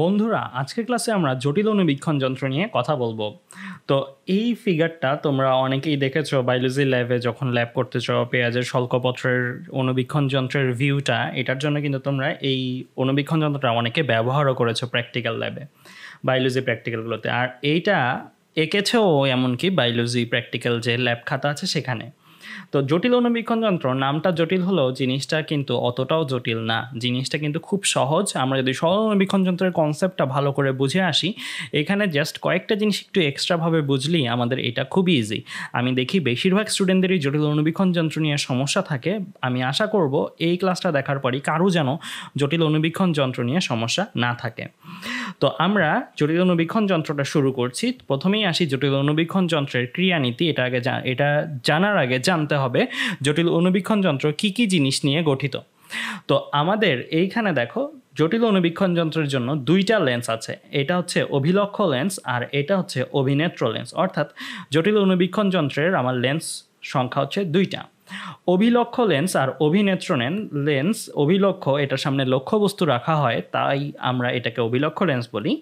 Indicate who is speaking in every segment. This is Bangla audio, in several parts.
Speaker 1: বন্ধুরা আজকের ক্লাসে আমরা জটিল অনুবীক্ষণ যন্ত্র নিয়ে কথা বলবো তো এই ফিগারটা তোমরা অনেকেই দেখেছো বায়োলজি ল্যাবে যখন ল্যাব করতেছ পেঁয়াজের শল্কপত্রের অনুবীক্ষণ যন্ত্রের ভিউটা এটার জন্য কিন্তু তোমরা এই অনুবীক্ষণ যন্ত্রটা অনেকে ব্যবহারও করেছো প্র্যাকটিক্যাল ল্যাবে বায়োলজি প্র্যাকটিক্যালগুলোতে আর এইটা এঁকেছেও এমনকি বায়োলজি প্র্যাকটিক্যাল যে ল্যাব খাতা আছে সেখানে তো জটিল অনুবীক্ষণ যন্ত্র নামটা জটিল হলেও জিনিসটা কিন্তু অতটাও জটিল না জিনিসটা কিন্তু খুব সহজ আমরা যদি সরল অনুবীক্ষণ যন্ত্রের কনসেপ্টটা ভালো করে বুঝে আসি এখানে জাস্ট কয়েকটা জিনিস একটু এক্সট্রাভাবে বুঝলি আমাদের এটা খুবই ইজি আমি দেখি বেশিরভাগ স্টুডেন্টদেরই জটিল অনুবীক্ষণ যন্ত্র নিয়ে সমস্যা থাকে আমি আশা করব এই ক্লাসটা দেখার পরই কারো যেন জটিল অনুবীক্ষণ যন্ত্র নিয়ে সমস্যা না থাকে তো আমরা জটিল অনুবীক্ষণ যন্ত্রটা শুরু করছি প্রথমেই আসি জটিল অনুবীক্ষণ যন্ত্রের ক্রিয়ানীতি এটা আগে এটা জানার আগে জানতে হবে হবে জটিল অনুবীক্ষণ যন্ত্র কী কী জিনিস নিয়ে গঠিত তো আমাদের এইখানে দেখো জটিল অনুবীক্ষণ যন্ত্রের জন্য দুইটা লেন্স আছে এটা হচ্ছে অভিলক্ষ লেন্স আর এটা হচ্ছে অভিনেত্র লেন্স অর্থাৎ জটিল অনুবীক্ষণ যন্ত্রের আমার লেন্স সংখ্যা হচ্ছে দুইটা অভিলক্ষ লেন্স আর অভিনেত্র লেন্স অভিলক্ষ এটার সামনে লক্ষ্যবস্তু রাখা হয় তাই আমরা এটাকে অভিলক্ষ লেন্স বলি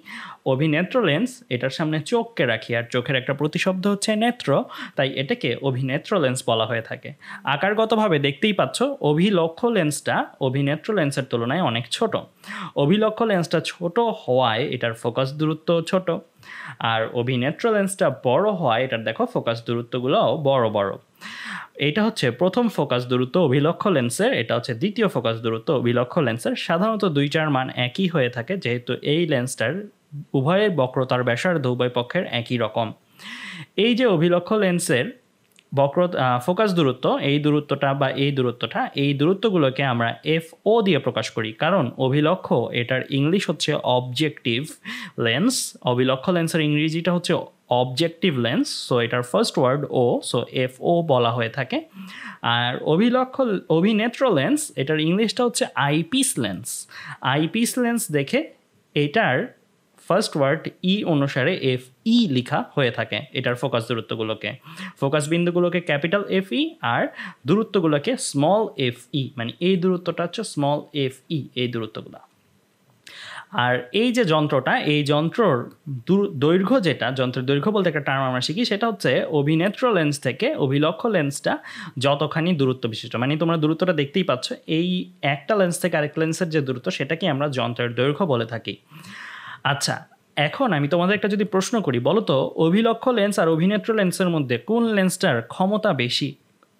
Speaker 1: অভিনেত্র লেন্স এটার সামনে চোখকে রাখি আর চোখের একটা প্রতিশব্দ হচ্ছে নেত্র তাই এটাকে অভিনেত্র লেন্স বলা হয়ে থাকে আকারগতভাবে দেখতেই পাচ্ছ অভিলক্ষ লেন্সটা অভিনেত্র লেন্সের তুলনায় অনেক ছোট অভিলক্ষ লেন্সটা ছোট হওয়ায় এটার ফোকাস দূরত্ব ছোট আর অভিনেত্র লেন্সটা বড় হওয়ায় এটার দেখো ফোকাস দূরত্বগুলোও বড় বড় এটা হচ্ছে প্রথম ফোকাস দূরত্ব অভিলক্ষ লেন্সের এটা হচ্ছে দ্বিতীয় ফোকাস দূরত্ব অভিলক্ষ লেন্সের সাধারণত দুইটার মান একই হয়ে থাকে যেহেতু এই লেন্সটার উভয়ের বক্রতার ব্যাসার্ধ উভয় পক্ষের একই রকম এই যে অভিলক্ষ লেন্সের বক্র ফোকাস দূরত্ব এই দূরত্বটা বা এই দূরত্বটা এই দূরত্বগুলোকে আমরা এফ ও দিয়ে প্রকাশ করি কারণ অভিলক্ষ এটার ইংলিশ হচ্ছে অবজেক্টিভ লেন্স অভিলক্ষ লেন্সের ইংরেজিটা হচ্ছে অবজেক্টিভ লেন্স সো এটার first word O so F O বলা হয়ে থাকে আর অভিলক্ষ অভিনেত্র লেন্স এটার ইংলিশটা হচ্ছে আইপিস লেন্স আইপিস লেন্স দেখে এটার ফার্স্ট ওয়ার্ড ই অনুসারে এফ ই e লেখা হয়ে থাকে এটার ফোকাস দূরত্বগুলোকে ফোকাস বিন্দুগুলোকে ক্যাপিটাল এফ ই আর দূরত্বগুলোকে স্মল এফ ই মানে এই দূরত্বটা হচ্ছে স্মল এফ ই এই দূরত্বগুলো আর এই যে যন্ত্রটা এই যন্ত্রর দৈর্ঘ্য যেটা যন্ত্রের দৈর্ঘ্য বলতে একটা টার্ম আমরা শিখি সেটা হচ্ছে অভিনেত্র লেন্স থেকে অভিলক্ষ লেন্সটা যতখানি দূরত্ব বিশিষ্ট মানে তোমরা দূরত্বটা দেখতেই পাচ্ছ এই একটা লেন্স থেকে আরেক লেন্সের যে দূরত্ব সেটাকে আমরা যন্ত্রের দৈর্ঘ্য বলে থাকি আচ্ছা এখন আমি তোমাদের একটা যদি প্রশ্ন করি বলো তো অভিলক্ষ লেন্স আর অভিনেত্র লেন্সের মধ্যে কোন লেন্সটার ক্ষমতা বেশি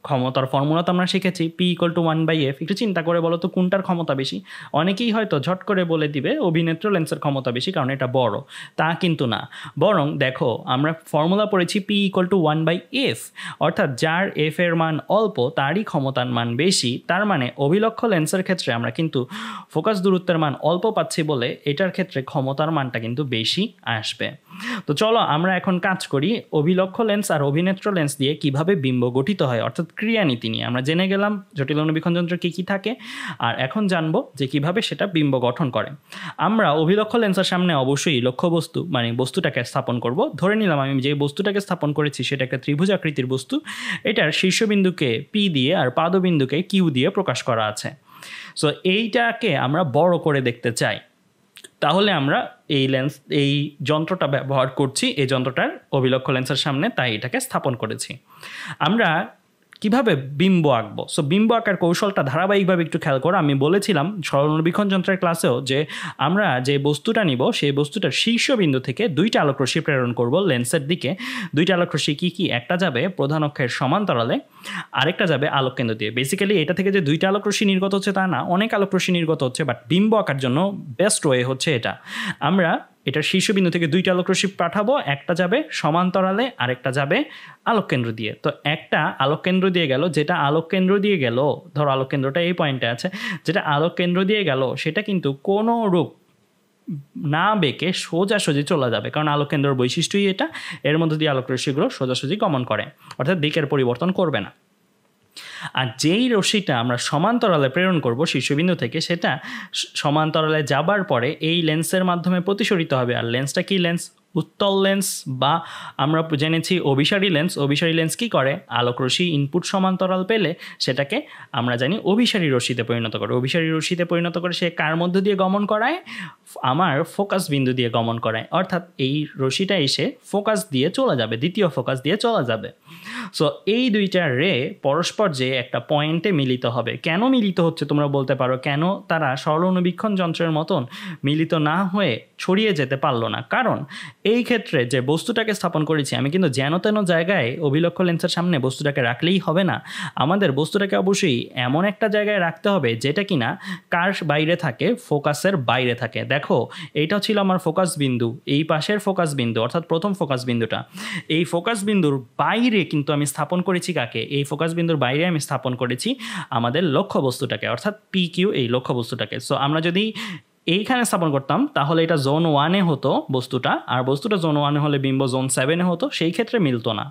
Speaker 1: ক্ষমতার ফর্মুলা তো আমরা শিখেছি P equal to one by F একটু চিন্তা করে বলো তো কোনটার ক্ষমতা বেশি অনেকেই হয়তো ঝট করে বলে দিবে অভিনেত্র লেন্সের ক্ষমতা বেশি কারণ এটা বড় তা কিন্তু না বরং দেখো আমরা ফর্মুলা পড়েছি P equal to one by F অর্থাৎ যার এফ এর মান অল্প তারই ক্ষমতার মান বেশি তার মানে অভিলক্ষ লেন্সের ক্ষেত্রে আমরা কিন্তু ফোকাস দূরত্বের মান অল্প পাচ্ছি বলে এটার ক্ষেত্রে ক্ষমতার মানটা কিন্তু বেশি আসবে তো চলো আমরা এখন কাজ করি অভিলক্ষ লেন্স আর অভিনেত্র লেন্স দিয়ে কিভাবে বিম্ব গঠিত হয় অর্থাৎ ক্রিয়ানীতি নিয়ে আমরা জেনে গেলাম জটিল অনুবীক্ষণ যন্ত্র কী কী থাকে আর এখন জানবো যে কিভাবে সেটা বিম্ব গঠন করে আমরা অভিলক্ষ লেন্সের সামনে অবশ্যই লক্ষ্যবস্তু মানে বস্তুটাকে স্থাপন করব ধরে নিলাম আমি যে বস্তুটাকে স্থাপন করেছি সেটা একটা ত্রিভুজ আকৃতির বস্তু এটার শীর্ষবিন্দুকে পি দিয়ে আর পাদবিন্দুকে কিউ দিয়ে প্রকাশ করা আছে সো এইটাকে আমরা বড় করে দেখতে চাই তাহলে আমরা এই লেন্স এই যন্ত্রটা ব্যবহার করছি এই যন্ত্রটার অভিলক্ষ লেন্সের সামনে তাই এটাকে স্থাপন করেছি আমরা কিভাবে বিম্ব আঁকবো সো বিম্ব আঁকার কৌশলটা ধারাবাহিকভাবে একটু খেয়াল করো আমি বলেছিলাম স্বর্ণবীক্ষণ যন্ত্রের ক্লাসেও যে আমরা যে বস্তুটা নিব সেই বস্তুটার শীর্ষবিন্দু থেকে দুইটা আলোকরশ্মি প্রেরণ করব লেন্সের দিকে দুইটা আলোকরশ্মি কী কী একটা যাবে প্রধান অক্ষের সমান্তরালে আরেকটা যাবে কেন্দ্র দিয়ে বেসিক্যালি এটা থেকে যে দুইটা আলোকরশ্মি নির্গত হচ্ছে তা না অনেক আলোকরশ্মি নির্গত হচ্ছে বাট বিম্ব আঁকার জন্য বেস্ট ওয়ে হচ্ছে এটা আমরা এটার শীর্ষবিন্দু থেকে দুইটা আলোকরশ্মি পাঠাবো একটা যাবে সমান্তরালে আর একটা যাবে আলোককেন্দ্র দিয়ে তো একটা আলোককেন্দ্র দিয়ে গেল যেটা আলোককেন্দ্র দিয়ে গেল ধরো আলোককেন্দ্রটা এই পয়েন্টে আছে যেটা আলোককেন্দ্র দিয়ে গেল সেটা কিন্তু কোনো রূপ না বেঁকে সোজাসুজি চলে যাবে কারণ আলোককেন্দ্রের বৈশিষ্ট্যই এটা এর মধ্যে দিয়ে আলোকরশ্মিগুলো সোজাসুজি গমন করে অর্থাৎ দিকের পরিবর্তন করবে না আর যেই রশ্মিটা আমরা সমান্তরালে প্রেরণ করব শীর্ষবিন্দু থেকে সেটা সমান্তরালে যাবার পরে এই লেন্সের মাধ্যমে প্রতিসরিত হবে আর লেন্সটা কি লেন্স উত্তল লেন্স বা আমরা জেনেছি অভিসারী লেন্স অভিসারী লেন্স কি করে আলোকরশ্মি ইনপুট সমান্তরাল পেলে সেটাকে আমরা জানি অভিসারী রশ্মিতে পরিণত করে অভিসারী রশ্মিতে পরিণত করে সে কার মধ্য দিয়ে গমন করায় আমার ফোকাস বিন্দু দিয়ে গমন করায় অর্থাৎ এই রশিটা এসে ফোকাস দিয়ে চলে যাবে দ্বিতীয় ফোকাস দিয়ে চলে যাবে সো এই দুইটা রে পরস্পর যে একটা পয়েন্টে মিলিত হবে কেন মিলিত হচ্ছে তোমরা বলতে পারো কেন তারা সরল অনুবীক্ষণ যন্ত্রের মতন মিলিত না হয়ে ছড়িয়ে যেতে পারলো না কারণ এই ক্ষেত্রে যে বস্তুটাকে স্থাপন করেছি আমি কিন্তু যেন তেন জায়গায় অভিলক্ষ লেন্সের সামনে বস্তুটাকে রাখলেই হবে না আমাদের বস্তুটাকে অবশ্যই এমন একটা জায়গায় রাখতে হবে যেটা কিনা কার বাইরে থাকে ফোকাসের বাইরে থাকে দেখ দেখো এইটা ছিল আমার ফোকাস বিন্দু এই পাশের ফোকাস বিন্দু অর্থাৎ প্রথম ফোকাস বিন্দুটা এই ফোকাস বিন্দুর বাইরে কিন্তু আমি স্থাপন করেছি কাকে এই ফোকাস বিন্দুর বাইরে আমি স্থাপন করেছি আমাদের লক্ষ্যবস্তুটাকে অর্থাৎ পি কিউ এই লক্ষ্যবস্তুটাকে সো আমরা যদি এইখানে স্থাপন করতাম তাহলে এটা জোন ওয়ানে হতো বস্তুটা আর বস্তুটা জোন ওয়ানে হলে বিম্ব জোন সেভেনে হতো সেই ক্ষেত্রে মিলতো না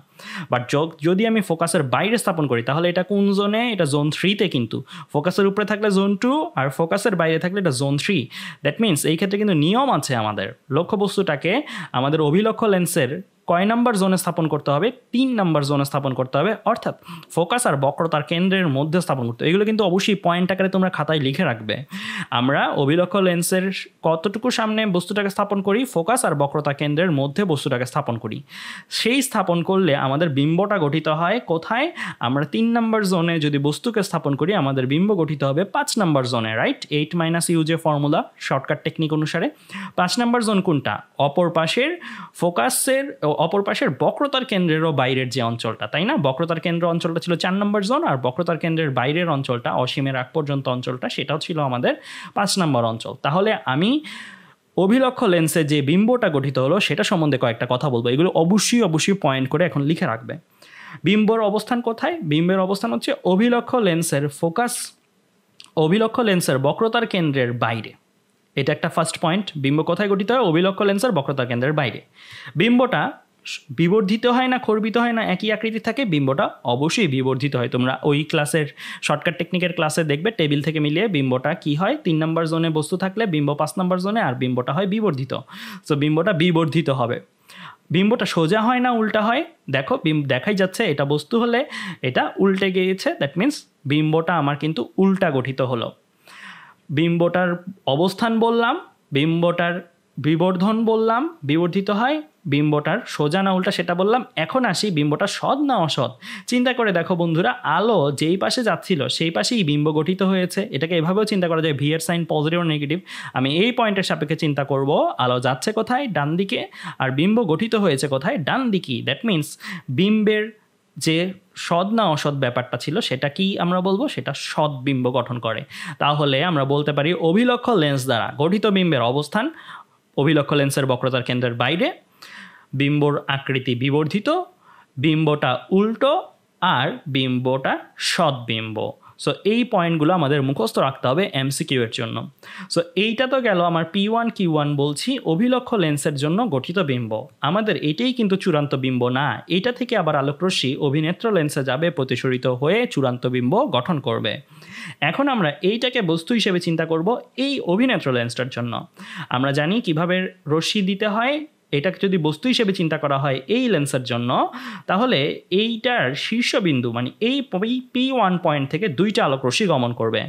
Speaker 1: বাট যদি আমি ফোকাসের বাইরে স্থাপন করি তাহলে এটা কোন জোনে এটা জোন থ্রিতে কিন্তু ফোকাসের উপরে থাকলে জোন টু আর ফোকাসের বাইরে থাকলে এটা জোন থ্রি দ্যাট মিনস এই ক্ষেত্রে কিন্তু নিয়ম আছে আমাদের লক্ষ্য বস্তুটাকে আমাদের অভিলক্ষ লেন্সের কয় নাম্বার জোনে স্থাপন করতে হবে তিন নাম্বার জোনে স্থাপন করতে হবে অর্থাৎ ফোকাস আর বক্রতার কেন্দ্রের মধ্যে স্থাপন করতে এগুলো কিন্তু অবশ্যই পয়েন্ট আকারে তোমরা খাতায় লিখে রাখবে আমরা অভিলক্ষ লেন্সের কতটুকু সামনে বস্তুটাকে স্থাপন করি ফোকাস আর বক্রতা কেন্দ্রের মধ্যে বস্তুটাকে স্থাপন করি সেই স্থাপন করলে আমাদের বিম্বটা গঠিত হয় কোথায় আমরা তিন নাম্বার জোনে যদি বস্তুকে স্থাপন করি আমাদের বিম্ব গঠিত হবে পাঁচ নাম্বার জোনে রাইট এইট মাইনাস ইউ যে ফর্মুলা শর্টকাট টেকনিক অনুসারে পাঁচ নাম্বার জোন কোনটা অপর পাশের ফোকাসের অপর পাশের বক্রতার কেন্দ্রেরও বাইরের যে অঞ্চলটা তাই না বক্রতার কেন্দ্র অঞ্চলটা ছিল চার নম্বর জোন আর বক্রতার কেন্দ্রের বাইরের অঞ্চলটা অসীমের আগ পর্যন্ত অঞ্চলটা সেটাও ছিল আমাদের পাঁচ নম্বর অঞ্চল তাহলে আমি অভিলক্ষ লেন্সে যে বিম্বটা গঠিত হলো সেটা সম্বন্ধে কয়েকটা কথা বলবো এগুলো অবশ্যই অবশ্যই পয়েন্ট করে এখন লিখে রাখবে বিম্বর অবস্থান কোথায় বিম্বের অবস্থান হচ্ছে অভিলক্ষ লেন্সের ফোকাস অভিলক্ষ লেন্সের বক্রতার কেন্দ্রের বাইরে এটা একটা ফার্স্ট পয়েন্ট বিম্ব কোথায় গঠিত হয় অভিলক্ষ লেন্সের বক্রতার কেন্দ্রের বাইরে বিম্বটা বিবর্ধিত হয় না খর্বিত হয় না একই আকৃতি থাকে বিম্বটা অবশ্যই বিবর্ধিত হয় তোমরা ওই ক্লাসের শর্টকাট টেকনিকের ক্লাসে দেখবে টেবিল থেকে মিলিয়ে বিম্বটা কি হয় তিন নম্বর জোনে বস্তু থাকলে বিম্ব পাঁচ নম্বর জোনে আর বিম্বটা হয় বিবর্ধিত সো বিম্বটা বিবর্ধিত হবে বিম্বটা সোজা হয় না উল্টা হয় দেখো বিম্ব দেখাই যাচ্ছে এটা বস্তু হলে এটা উল্টে গিয়েছে দ্যাট মিন্স বিম্বটা আমার কিন্তু উল্টা গঠিত হলো বিম্বটার অবস্থান বললাম বিম্বটার বিবর্ধন বললাম বিবর্ধিত হয় বিম্বটার সোজা না উল্টা সেটা বললাম এখন আসি বিম্বটা সৎ না অসৎ চিন্তা করে দেখো বন্ধুরা আলো যেই পাশে যাচ্ছিল সেই পাশেই বিম্ব গঠিত হয়েছে এটাকে এভাবেও চিন্তা করা যায় ভিয়ের সাইন পজিটিভ আর নেগেটিভ আমি এই পয়েন্টের সাপেক্ষে চিন্তা করব আলো যাচ্ছে কোথায় ডান দিকে আর বিম্ব গঠিত হয়েছে কোথায় ডান দিকেই দ্যাট মিন্স বিম্বের যে সৎ না অসৎ ব্যাপারটা ছিল সেটা কি আমরা বলবো সেটা বিম্ব গঠন করে তাহলে আমরা বলতে পারি অভিলক্ষ লেন্স দ্বারা গঠিত বিম্বের অবস্থান অভিলক্ষ লেন্সের বক্রতার কেন্দ্রের বাইরে বিম্বর আকৃতি বিবর্ধিত বিম্বটা উল্টো আর বিম্বটা সদ্বিম্ব সো এই পয়েন্টগুলো আমাদের মুখস্থ রাখতে হবে এমসিকিউ এর জন্য সো এইটা তো গেল আমার পি ওয়ান কিউ ওয়ান বলছি অভিলক্ষ লেন্সের জন্য গঠিত বিম্ব আমাদের এটাই কিন্তু চূড়ান্ত বিম্ব না এটা থেকে আবার আলোকরশ্মি অভিনেত্র লেন্সে যাবে প্রতিসরিত হয়ে চূড়ান্ত বিম্ব গঠন করবে এখন আমরা এইটাকে বস্তু হিসেবে চিন্তা করব এই অভিনেত্র লেন্সটার জন্য আমরা জানি কিভাবে রশ্মি দিতে হয় এটাকে যদি বস্তু হিসেবে চিন্তা করা হয় এই লেন্সের জন্য তাহলে এইটার শীর্ষবিন্দু মানে এই পি ওয়ান পয়েন্ট থেকে দুইটা আলোকরশ্মি গমন করবে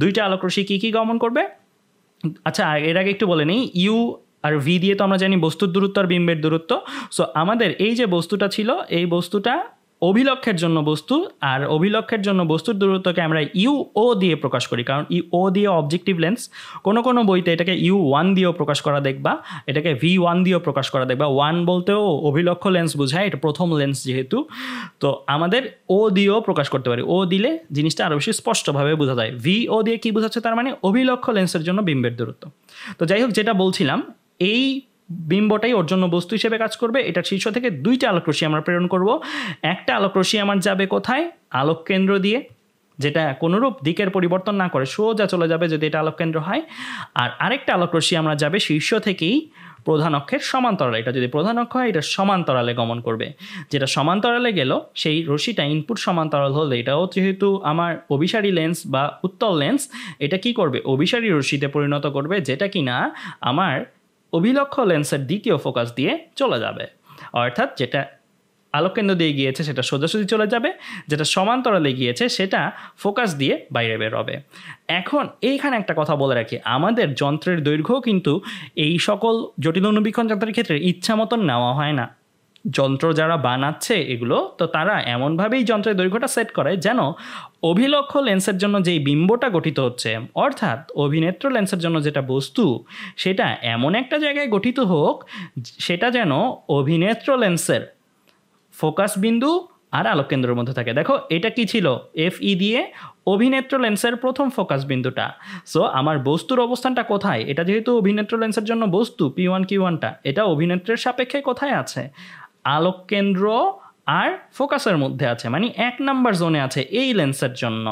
Speaker 1: দুইটা আলোকরশ্মি কী কী গমন করবে আচ্ছা এর আগে একটু বলে নিই ইউ আর ভি দিয়ে তো আমরা জানি বস্তুর দূরত্ব আর বিম্বের দূরত্ব সো আমাদের এই যে বস্তুটা ছিল এই বস্তুটা অভিলক্ষের জন্য বস্তু আর অভিলক্ষের জন্য বস্তুর দূরত্বকে আমরা ইউ ও দিয়ে প্রকাশ করি কারণ ই ও দিয়ে অবজেক্টিভ লেন্স কোনো কোনো বইতে এটাকে ইউ ওয়ান দিয়েও প্রকাশ করা দেখবা এটাকে ভি ওয়ান দিয়েও প্রকাশ করা দেখবা ওয়ান বলতেও অভিলক্ষ লেন্স বোঝায় এটা প্রথম লেন্স যেহেতু তো আমাদের ও দিয়েও প্রকাশ করতে পারি ও দিলে জিনিসটা আরও বেশি স্পষ্টভাবে বোঝা যায় ভি ও দিয়ে কী বোঝাচ্ছে তার মানে অভিলক্ষ লেন্সের জন্য বিম্বের দূরত্ব তো যাই হোক যেটা বলছিলাম এই বিম্বটাই ওর জন্য বস্তু হিসেবে কাজ করবে এটার শীর্ষ থেকে দুইটা আলোকরশ্মি আমরা প্রেরণ করব একটা আলোকরশ্মি আমার যাবে কোথায় আলোক কেন্দ্র দিয়ে যেটা কোনোরূপ দিকের পরিবর্তন না করে সোজা চলে যাবে যদি এটা আলোককেন্দ্র হয় আর আরেকটা আলোকরশ্মি আমরা যাবে শীর্ষ থেকেই প্রধান অক্ষের সমান্তরালে এটা যদি প্রধান অক্ষ হয় এটা সমান্তরালে গমন করবে যেটা সমান্তরালে গেল সেই রশিটা ইনপুট সমান্তরাল হলে এটাও যেহেতু আমার অভিসারী লেন্স বা উত্তল লেন্স এটা কি করবে অভিসারী রশিতে পরিণত করবে যেটা কি না আমার অভিলক্ষ লেন্সের দ্বিতীয় ফোকাস দিয়ে চলে যাবে অর্থাৎ যেটা আলোককেন্দ্র দিয়ে গিয়েছে সেটা সোজাসুজি চলে যাবে যেটা সমান্তরালে গিয়েছে সেটা ফোকাস দিয়ে বাইরে বেরোবে এখন এইখানে একটা কথা বলে রাখি আমাদের যন্ত্রের দৈর্ঘ্য কিন্তু এই সকল জটিল অনুবীক্ষণ যন্ত্রের ক্ষেত্রে ইচ্ছা মতন নেওয়া হয় না যন্ত্র যারা বানাচ্ছে এগুলো তো তারা এমনভাবেই যন্ত্রের দৈর্ঘ্যটা সেট করে যেন অভিলক্ষ লেন্সের জন্য যেই বিম্বটা গঠিত হচ্ছে অর্থাৎ অভিনেত্র লেন্সের জন্য যেটা বস্তু সেটা এমন একটা জায়গায় গঠিত হোক সেটা যেন অভিনেত্র লেন্সের ফোকাস বিন্দু আর আলোককেন্দ্রের মধ্যে থাকে দেখো এটা কি ছিল এফ ই e দিয়ে অভিনেত্র লেন্সের প্রথম ফোকাস বিন্দুটা সো আমার বস্তুর অবস্থানটা কোথায় এটা যেহেতু অভিনেত্র লেন্সের জন্য বস্তু পি ওয়ান কিউ ওয়ানটা এটা অভিনেত্রের সাপেক্ষে কোথায় আছে আলোক কেন্দ্র আর ফোকাসের মধ্যে আছে মানে এক নাম্বার জোনে আছে এই লেন্সের জন্য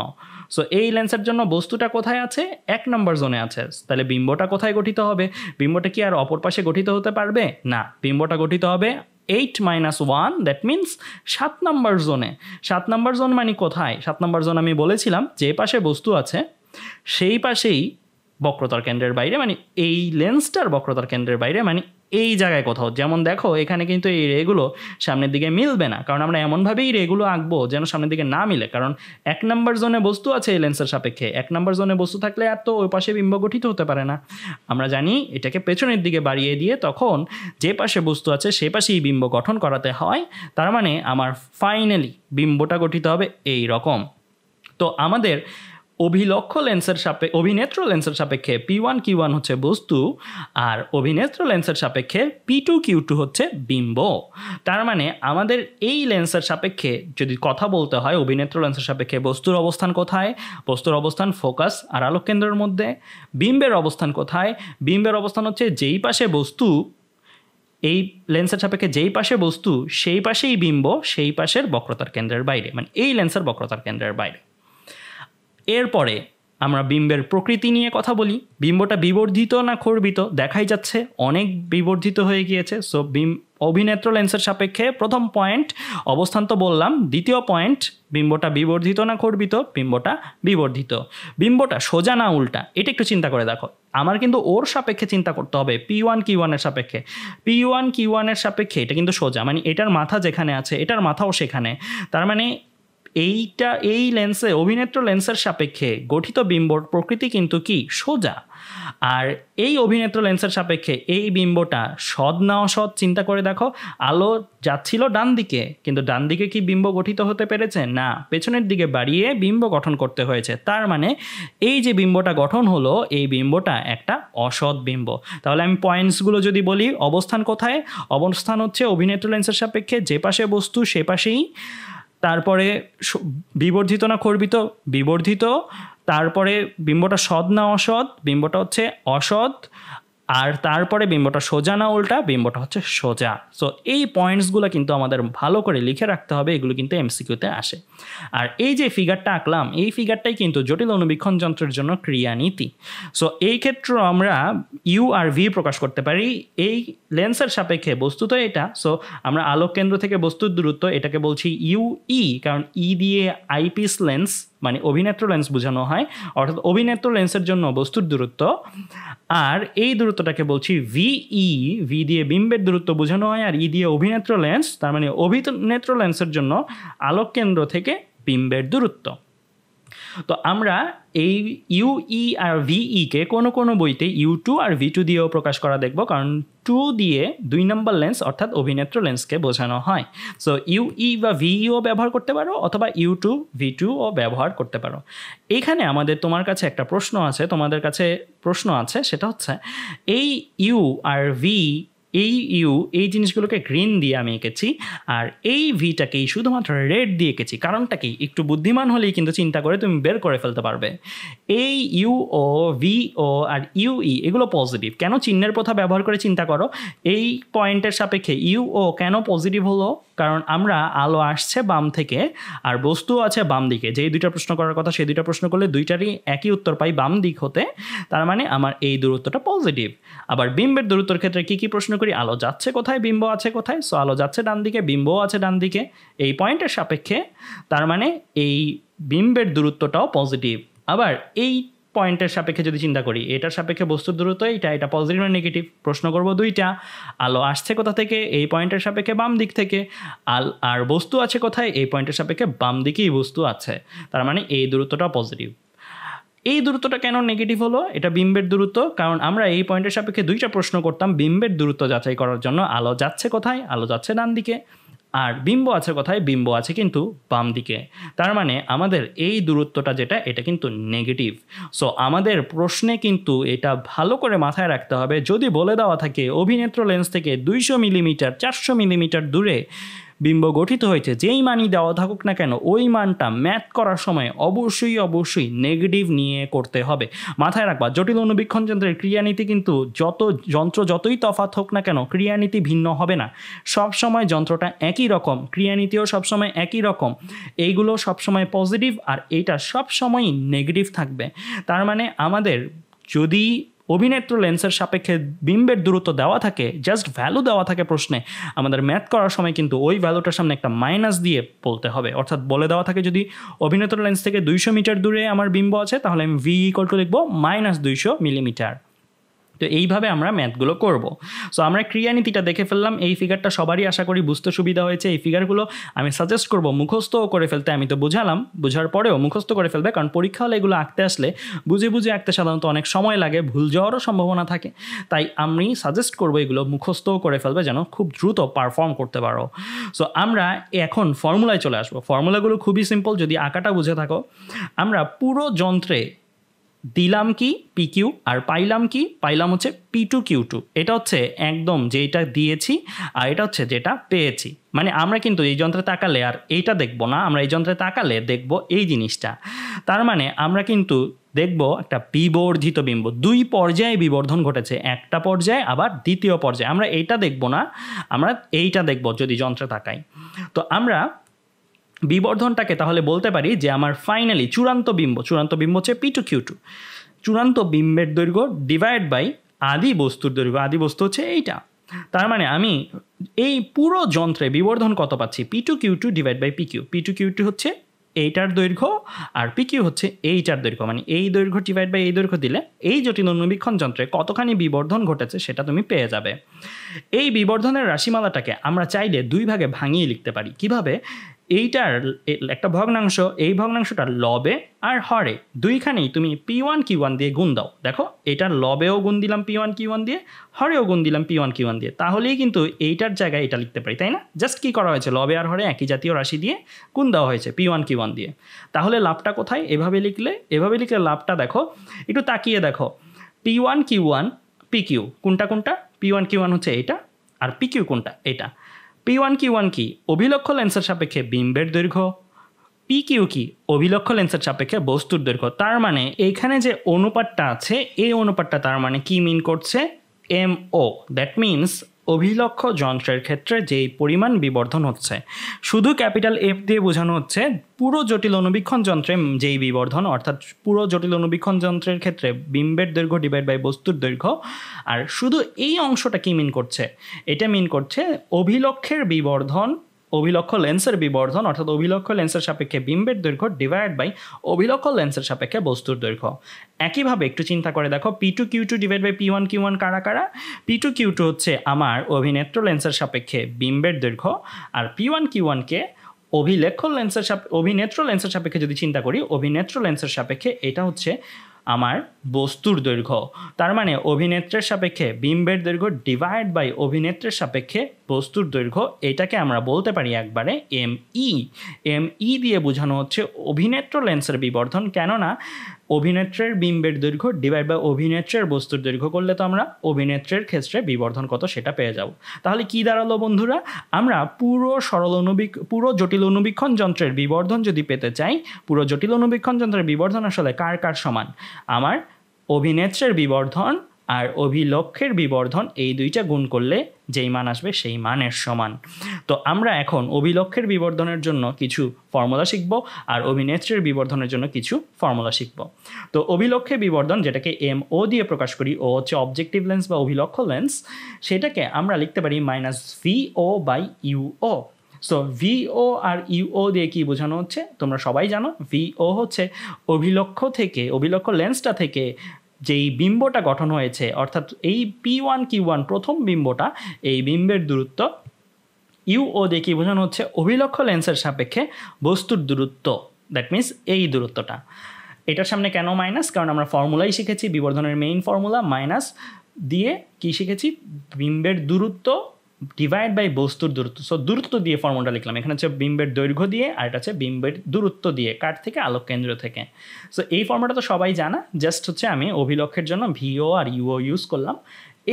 Speaker 1: সো এই লেন্সের জন্য বস্তুটা কোথায় আছে এক নম্বর জোনে আছে তাহলে বিম্বটা কোথায় গঠিত হবে বিম্বটা কি আর অপর পাশে গঠিত হতে পারবে না বিম্বটা গঠিত হবে eight minus one that means সাত নম্বর জোনে সাত নম্বর জোন মানে কোথায় সাত নম্বর জোন আমি বলেছিলাম যে পাশে বস্তু আছে সেই পাশেই বক্রতার কেন্দ্রের বাইরে মানে এই লেন্সটার বক্রতার কেন্দ্রের বাইরে মানে এই জায়গায় কোথাও যেমন দেখো এখানে কিন্তু এই রেগুলো সামনের দিকে মিলবে না কারণ আমরা এমনভাবেই রেগুলো আঁকবো যেন সামনের দিকে না মিলে কারণ এক নম্বর জোনে বস্তু আছে এই লেন্সের সাপেক্ষে এক নম্বর জোনে বস্তু থাকলে আর তো ওই পাশে বিম্ব গঠিত হতে পারে না আমরা জানি এটাকে পেছনের দিকে বাড়িয়ে দিয়ে তখন যে পাশে বস্তু আছে সে পাশেই বিম্ব গঠন করাতে হয় তার মানে আমার ফাইনালি বিম্বটা গঠিত হবে এই রকম তো আমাদের অভিলক্ষ লেন্সের সাপে অভিনেত্র লেন্সের সাপেক্ষে পি ওয়ান কিউ ওয়ান হচ্ছে বস্তু আর অভিনেত্র লেন্সের সাপেক্ষে পি টু কিউ টু হচ্ছে বিম্ব তার মানে আমাদের এই লেন্সের সাপেক্ষে যদি কথা বলতে হয় অভিনেত্র লেন্সের সাপেক্ষে বস্তুর অবস্থান কোথায় বস্তুর অবস্থান ফোকাস আর আলোক কেন্দ্রের মধ্যে বিম্বের অবস্থান কোথায় বিম্বের অবস্থান হচ্ছে যেই পাশে বস্তু এই লেন্সের সাপেক্ষে যেই পাশে বস্তু সেই পাশেই বিম্ব সেই পাশের বক্রতার কেন্দ্রের বাইরে মানে এই লেন্সের বক্রতার কেন্দ্রের বাইরে এরপরে আমরা বিম্বের প্রকৃতি নিয়ে কথা বলি বিম্বটা বিবর্ধিত না খর্বিত দেখাই যাচ্ছে অনেক বিবর্ধিত হয়ে গিয়েছে সো বিম অভিনেত্র লেন্সের সাপেক্ষে প্রথম পয়েন্ট অবস্থান তো বললাম দ্বিতীয় পয়েন্ট বিম্বটা বিবর্ধিত না খর্বিত বিম্বটা বিবর্ধিত বিম্বটা সোজা না উল্টা এটা একটু চিন্তা করে দেখো আমার কিন্তু ওর সাপেক্ষে চিন্তা করতে হবে পি ওয়ান কি ওয়ানের সাপেক্ষে পি ওয়ান কি ওয়ানের সাপেক্ষে এটা কিন্তু সোজা মানে এটার মাথা যেখানে আছে এটার মাথাও সেখানে তার মানে এইটা এই লেন্সে অভিনেত্র লেন্সের সাপেক্ষে গঠিত বিম্বর প্রকৃতি কিন্তু কি সোজা আর এই অভিনেত্র লেন্সের সাপেক্ষে এই বিম্বটা সৎ না অসৎ চিন্তা করে দেখো আলো যাচ্ছিল ডান দিকে কিন্তু ডান দিকে কি বিম্ব গঠিত হতে পেরেছে না পেছনের দিকে বাড়িয়ে বিম্ব গঠন করতে হয়েছে তার মানে এই যে বিম্বটা গঠন হলো এই বিম্বটা একটা অসৎ বিম্ব তাহলে আমি পয়েন্টসগুলো যদি বলি অবস্থান কোথায় অবস্থান হচ্ছে অভিনেত্র লেন্সের সাপেক্ষে যে পাশে বস্তু সে পাশেই তারপরে বিবর্ধিত না খর্বিত বিবর্ধিত তারপরে বিম্বটা সৎ না অসৎ বিম্বটা হচ্ছে অসৎ আর তারপরে বিম্বটা সোজা না উল্টা বিম্বটা হচ্ছে সোজা সো এই পয়েন্টসগুলো কিন্তু আমাদের ভালো করে লিখে রাখতে হবে এগুলো কিন্তু এমসিকিউতে আসে আর এই যে ফিগারটা আঁকলাম এই ফিগারটাই কিন্তু জটিল অনুবীক্ষণ যন্ত্রের জন্য ক্রিয়ানীতি সো এই ক্ষেত্র আমরা ইউ আর ভি প্রকাশ করতে পারি এই লেন্সের সাপেক্ষে বস্তু তো এটা সো আমরা আলোক কেন্দ্র থেকে বস্তুর দূরত্ব এটাকে বলছি ইউ ই e, কারণ ই e দিয়ে আইপিস লেন্স মানে অভিনেত্র লেন্স বোঝানো হয় অর্থাৎ অভিনেত্র লেন্সের জন্য বস্তুর দূরত্ব আর এই দূরত্বটাকে বলছি ভিই ভি e, দিয়ে বিম্বের দূরত্ব বোঝানো হয় আর ই e দিয়ে অভিনেত্র লেন্স তার মানে অভিনেত্র লেন্সের জন্য আলোক কেন্দ্র থেকে বিম্বের দূরত্ব তো আমরা এই ইউ ই e আর ভিইকে e কোনো কোনো বইতে ইউ টু আর ভি টু দিয়েও প্রকাশ করা দেখব কারণ টু দিয়ে দুই নম্বর লেন্স অর্থাৎ অভিনেত্র লেন্সকে বোঝানো হয় সো ইউ ই বা ভিইও e ব্যবহার করতে পারো অথবা ইউ টু ভি টুও ব্যবহার করতে পারো এইখানে আমাদের তোমার কাছে একটা প্রশ্ন আছে তোমাদের কাছে প্রশ্ন আছে সেটা হচ্ছে এই ইউ আর ভি এই ইউ এই জিনিসগুলোকে গ্রিন দিয়ে আমি এঁকেছি আর এই ভিটাকেই শুধুমাত্র রেড দিয়ে এঁকেছি কারণটা কি একটু বুদ্ধিমান হলেই কিন্তু চিন্তা করে তুমি বের করে ফেলতে পারবে এই ইউ ও ভি ও আর ইউ ই এগুলো পজিটিভ কেন চিহ্নের প্রথা ব্যবহার করে চিন্তা করো এই পয়েন্টের সাপেক্ষে ইউ ও কেন পজিটিভ হলো কারণ আমরা আলো আসছে বাম থেকে আর বস্তু আছে বাম দিকে যেই দুইটা প্রশ্ন করার কথা সেই দুইটা প্রশ্ন করলে দুইটারই একই উত্তর পাই বাম দিক হতে তার মানে আমার এই দূরত্বটা পজিটিভ আবার বিম্বের দূরত্বর ক্ষেত্রে কী কী প্রশ্ন করি আলো যাচ্ছে কোথায় বিম্ব আছে কোথায় সো আলো যাচ্ছে ডান দিকে বিম্বও আছে ডান দিকে এই পয়েন্টের সাপেক্ষে তার মানে এই বিম্বের দূরত্বটাও পজিটিভ আবার এই পয়েন্টের সাপেক্ষে যদি চিন্তা করি এটার সাপেক্ষে বস্তুর দূরত্ব এইটা এটা পজিটিভ না নেগেটিভ প্রশ্ন করব দুইটা আলো আসছে কোথা থেকে এই পয়েন্টের সাপেক্ষে বাম দিক থেকে আল আর বস্তু আছে কোথায় এই পয়েন্টের সাপেক্ষে বাম দিকেই বস্তু আছে তার মানে এই দূরত্বটা পজিটিভ এই দূরত্বটা কেন নেগেটিভ হলো এটা বিম্বের দূরত্ব কারণ আমরা এই পয়েন্টের সাপেক্ষে দুইটা প্রশ্ন করতাম বিম্বের দূরত্ব যাচাই করার জন্য আলো যাচ্ছে কোথায় আলো যাচ্ছে ডান দিকে আর বিম্ব আছে কথায় বিম্ব আছে কিন্তু বাম দিকে তার মানে আমাদের এই দূরত্বটা যেটা এটা কিন্তু নেগেটিভ সো আমাদের প্রশ্নে কিন্তু এটা ভালো করে মাথায় রাখতে হবে যদি বলে দেওয়া থাকে অভিনেত্র লেন্স থেকে দুইশো মিলিমিটার চারশো মিলিমিটার দূরে বিম্ব গঠিত হয়েছে যেই মানই দেওয়া থাকুক না কেন ওই মানটা ম্যাথ করার সময় অবশ্যই অবশ্যই নেগেটিভ নিয়ে করতে হবে মাথায় রাখবা জটিল অনুবীক্ষণ যন্ত্রের ক্রিয়ানীতি কিন্তু যত যন্ত্র যতই তফাত হোক না কেন ক্রিয়ানীতি ভিন্ন হবে না সব সময় যন্ত্রটা একই রকম ক্রিয়ানীতিও সবসময় একই রকম এইগুলো সবসময় পজিটিভ আর এইটা সবসময়ই নেগেটিভ থাকবে তার মানে আমাদের যদি অভিনেত্র লেন্সের সাপেক্ষে বিম্বের দূরত্ব দেওয়া থাকে জাস্ট ভ্যালু দেওয়া থাকে প্রশ্নে আমাদের ম্যাথ করার সময় কিন্তু ওই ভ্যালুটার সামনে একটা মাইনাস দিয়ে বলতে হবে অর্থাৎ বলে দেওয়া থাকে যদি অভিনেত্র লেন্স থেকে দুইশো মিটার দূরে আমার বিম্ব আছে তাহলে আমি ভি ইকল টু লিখবো মাইনাস দুইশো মিলিমিটার তো এইভাবে আমরা ম্যাথগুলো করব সো আমরা ক্রিয়ানীতিটা দেখে ফেললাম এই ফিগারটা সবারই আশা করি বুঝতে সুবিধা হয়েছে এই ফিগারগুলো আমি সাজেস্ট করব মুখস্থও করে ফেলতে আমি তো বুঝালাম বুঝার পরেও মুখস্থ করে ফেলবে কারণ পরীক্ষা হলে এগুলো আঁকতে আসলে বুঝে বুঝে আঁকতে সাধারণত অনেক সময় লাগে ভুল যাওয়ারও সম্ভাবনা থাকে তাই আমি সাজেস্ট করব এগুলো মুখস্থও করে ফেলবে যেন খুব দ্রুত পারফর্ম করতে পারো সো আমরা এখন ফর্মুলায় চলে আসবো ফর্মুলাগুলো খুবই সিম্পল যদি আঁকাটা বুঝে থাকো আমরা পুরো যন্ত্রে দিলাম কি পি কিউ আর পাইলাম কি পাইলাম হচ্ছে পি টু কিউ টু এটা হচ্ছে একদম যেটা দিয়েছি আর এটা হচ্ছে যেটা পেয়েছি মানে আমরা কিন্তু এই যন্ত্রে তাকালে আর এইটা দেখব না আমরা এই যন্ত্রে তাকালে দেখব এই জিনিসটা তার মানে আমরা কিন্তু দেখব একটা বিবর্ধিত বিম্ব দুই পর্যায়ে বিবর্ধন ঘটেছে একটা পর্যায়ে আবার দ্বিতীয় পর্যায়ে আমরা এইটা দেখব না আমরা এইটা দেখব যদি যন্ত্রে তাকাই তো আমরা বিবর্ধনটাকে তাহলে বলতে পারি যে আমার ফাইনালি চূড়ান্ত বিম্ব চূড়ান্ত বিম্ব হচ্ছে পি টু কিউ টু চূড়ান্ত বিম্বের দৈর্ঘ্য ডিভাইড বাই আদি বস্তুর দৈর্ঘ্য আদি বস্তু হচ্ছে এইটা তার মানে আমি এই পুরো যন্ত্রে বিবর্ধন কত পাচ্ছি P two Q two divide by P Q P two Q two হচ্ছে এইটার দৈর্ঘ্য আর পি কিউ হচ্ছে এইটার দৈর্ঘ্য মানে এই দৈর্ঘ্য ডিভাইড বাই এই দৈর্ঘ্য দিলে এই জটিল অনুবীক্ষণ যন্ত্রে কতখানি বিবর্ধন ঘটেছে সেটা তুমি পেয়ে যাবে এই বিবর্ধনের রাশিমালাটাকে আমরা চাইলে দুই ভাগে ভাঙিয়ে লিখতে পারি কিভাবে এইটার একটা ভগ্নাংশ এই ভগ্নাংশটা লবে আর হরে দুইখানেই তুমি পি ওয়ান কিউ ওয়ান দিয়ে গুণ দাও দেখো এটার লবেও গুণ দিলাম পি ওয়ান কি ওয়ান দিয়ে হরেও গুণ দিলাম পি ওয়ান কি ওয়ান দিয়ে তাহলেই কিন্তু এইটার জায়গায় এটা লিখতে পারি তাই না জাস্ট কি করা হয়েছে লবে আর হরে একই জাতীয় রাশি দিয়ে গুণ দেওয়া হয়েছে পি ওয়ান কি ওয়ান দিয়ে তাহলে লাভটা কোথায় এভাবে লিখলে এভাবে লিখলে লাভটা দেখো একটু তাকিয়ে দেখো P one Q one P Q কোনটা কোনটা পি ওয়ান কিউ ওয়ান হচ্ছে এটা আর পি কিউ কোনটা এটা পি ওয়ান কিউ ওয়ান কি অভিলক্ষ লেন্সের সাপেক্ষে বিম্বের দৈর্ঘ্য পি কিউ কি অভিলক্ষ লেন্সের সাপেক্ষে বস্তুর দৈর্ঘ্য তার মানে এইখানে যে অনুপাতটা আছে এই অনুপাতটা তার মানে কি মিন করছে এম ও দ্যাট মিনস অভিলক্ষ যন্ত্রের ক্ষেত্রে যেই পরিমাণ বিবর্ধন হচ্ছে শুধু ক্যাপিটাল এফ দিয়ে বোঝানো হচ্ছে পুরো জটিল অনুবীক্ষণ যন্ত্রে যেই বিবর্ধন অর্থাৎ পুরো জটিল অনুবীক্ষণ যন্ত্রের ক্ষেত্রে বিম্বের দৈর্ঘ্য ডিভাইড বাই বস্তুর দৈর্ঘ্য আর শুধু এই অংশটা কি মিন করছে এটা মিন করছে অভিলক্ষের বিবর্ধন অভিলক্ষ লেন্সের বিবর্ধন অর্থাৎ অভিলক্ষ লেন্সের সাপেক্ষে বিম্বের দৈর্ঘ্য ডিভাইড বাই অভিলক্ষ লেন্সের সাপেক্ষে বস্তুর দৈর্ঘ্য একইভাবে একটু চিন্তা করে দেখো P two Q two divide by P one Q one কারা কারা পি টু কিউ টু হচ্ছে আমার অভিনেত্র লেন্সের সাপেক্ষে বিম্বের দৈর্ঘ্য আর পি ওয়ান কিউ ওয়ানকে অভিলেখ লেন্সের সাপে অভিনেত্র লেন্সের সাপেক্ষে যদি চিন্তা করি অভিনেত্র লেন্সের সাপেক্ষে এটা হচ্ছে আমার বস্তুর দৈর্ঘ্য তার মানে অভিনেত্রের সাপেক্ষে বিম্বের দৈর্ঘ্য ডিভাইড বাই অভিনেত্রের সাপেক্ষে বস্তুর দৈর্ঘ্য এটাকে আমরা বলতে পারি একবারে এম ই এম ই দিয়ে বোঝানো হচ্ছে অভিনেত্র লেন্সের বিবর্ধন কেননা অভিনেত্রের বিম্বের দৈর্ঘ্য ডিভাইড বাই অভিনেত্রের বস্তুর দৈর্ঘ্য করলে তো আমরা অভিনেত্রের ক্ষেত্রে বিবর্ধন কত সেটা পেয়ে যাব তাহলে কি দাঁড়ালো বন্ধুরা আমরা পুরো সরল অনুবীক পুরো জটিল অনুবীক্ষণ যন্ত্রের বিবর্ধন যদি পেতে চাই পুরো জটিল অনুবীক্ষণ যন্ত্রের বিবর্ধন আসলে কার কার সমান আমার অভিনেত্রের বিবর্ধন আর অভিলক্ষের বিবর্ধন এই দুইটা গুণ করলে যেই মান আসবে সেই মানের সমান তো আমরা এখন অভিলক্ষের বিবর্ধনের জন্য কিছু ফর্মুলা শিখব আর অভিনেত্রীর বিবর্ধনের জন্য কিছু ফর্মুলা শিখব তো অভিলক্ষে বিবর্ধন যেটাকে এম ও দিয়ে প্রকাশ করি ও হচ্ছে অবজেক্টিভ লেন্স বা অভিলক্ষ লেন্স সেটাকে আমরা লিখতে পারি minus V O by U O so V O আর ইউও দিয়ে কী বোঝানো হচ্ছে তোমরা সবাই জানো ভিও হচ্ছে অভিলক্ষ থেকে অভিলক্ষ লেন্সটা থেকে যেই বিম্বটা গঠন হয়েছে অর্থাৎ এই পি ওয়ান কিউ ওয়ান প্রথম বিম্বটা এই বিম্বের দূরত্ব ইউ ও দেখি বোঝানো হচ্ছে অভিলক্ষ লেন্সের সাপেক্ষে বস্তুর দূরত্ব দ্যাট মিনস এই দূরত্বটা এটার সামনে কেন মাইনাস কারণ আমরা ফর্মুলাই শিখেছি বিবর্ধনের মেইন ফর্মুলা মাইনাস দিয়ে কী শিখেছি বিম্বের দূরত্ব ডিভাইড বাই বস্তুর দূরত্ব সো দূরত্ব দিয়ে ফর্মুলাটা লিখলাম এখানে হচ্ছে বিম্বের দৈর্ঘ্য দিয়ে আর এটা হচ্ছে বিম্বের দূরত্ব দিয়ে কাঠ থেকে আলোক কেন্দ্র থেকে সো এই ফর্মুলাটা তো সবাই জানা জাস্ট হচ্ছে আমি অভিলক্ষের জন্য ভিও আর ইউও ইউজ করলাম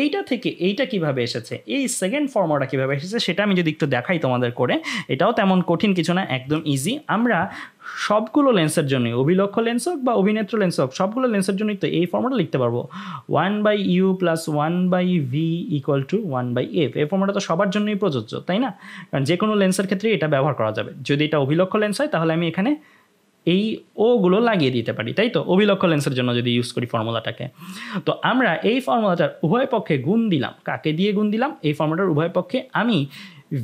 Speaker 1: এইটা থেকে এইটা কিভাবে এসেছে এই সেকেন্ড ফর্মটা কিভাবে এসেছে সেটা আমি যদি একটু দেখাই তোমাদের করে এটাও তেমন কঠিন কিছু না একদম ইজি আমরা সবগুলো লেন্সের জন্যই অভিলক্ষ লেন্স হোক বা অভিনেত্র লেন্স হোক সবগুলো লেন্সের জন্যই তো এই ফর্মটা লিখতে পারবো one by U plus one by V equal to one by F এই ফর্মটা তো সবার জন্যই প্রযোজ্য তাই না কারণ যে কোনো লেন্সের ক্ষেত্রে এটা ব্যবহার করা যাবে যদি এটা অভিলক্ষ লেন্স হয় তাহলে আমি এখানে এই ওগুলো লাগিয়ে দিতে পারি তাই তো অভিলক্ষ লেন্সের জন্য যদি ইউজ করি ফর্মুলাটাকে তো আমরা এই ফর্মুলাটার উভয় পক্ষে গুণ দিলাম কাকে দিয়ে গুণ দিলাম এই ফর্মুলাটার উভয় পক্ষে আমি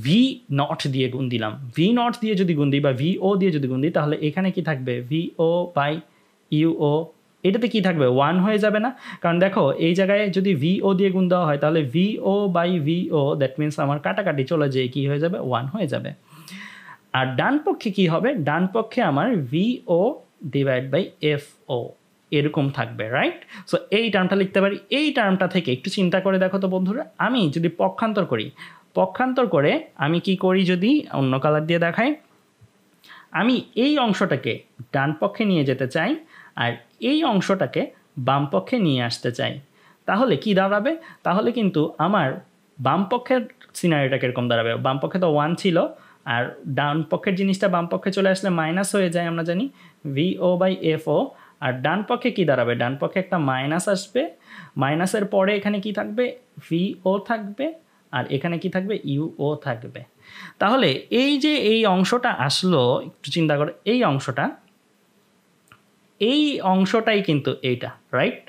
Speaker 1: ভি নট দিয়ে গুণ দিলাম ভি নট দিয়ে যদি গুণ দিই বা ভি ও দিয়ে যদি গুণ দিই তাহলে এখানে কি থাকবে V O by U O এটাতে কি থাকবে ওয়ান হয়ে যাবে না কারণ দেখো এই জায়গায় যদি ভি ও দিয়ে গুণ দেওয়া হয় তাহলে V O by V O that means আমার কাটাকাটি চলে যেয়ে কী হয়ে যাবে ওয়ান হয়ে যাবে আর ডান পক্ষে কি হবে ডান পক্ষে আমার V O divide by F O এরকম থাকবে রাইট সো এই টার্মটা লিখতে পারি এই টার্মটা থেকে একটু চিন্তা করে দেখো তো বন্ধুরা আমি যদি পক্ষান্তর করি পক্ষান্তর করে আমি কি করি যদি অন্য কালার দিয়ে দেখাই আমি এই অংশটাকে ডান পক্ষে নিয়ে যেতে চাই আর এই অংশটাকে বাম পক্ষে নিয়ে আসতে চাই তাহলে কি দাঁড়াবে তাহলে কিন্তু আমার বাম পক্ষের সিনারিটা কীরকম দাঁড়াবে বাম পক্ষে তো ওয়ান ছিল আর ডান পক্ষের জিনিসটা বাম পক্ষে চলে আসলে মাইনাস হয়ে যায় আমরা জানি V O by F O আর ডান পক্ষে কী দাঁড়াবে ডান পক্ষে একটা মাইনাস আসবে মাইনাসের পরে এখানে কি থাকবে ভি ও থাকবে আর এখানে কি থাকবে ইউ ও থাকবে তাহলে এই যে এই অংশটা আসলো একটু চিন্তা করো এই অংশটা এই অংশটাই কিন্তু এইটা রাইট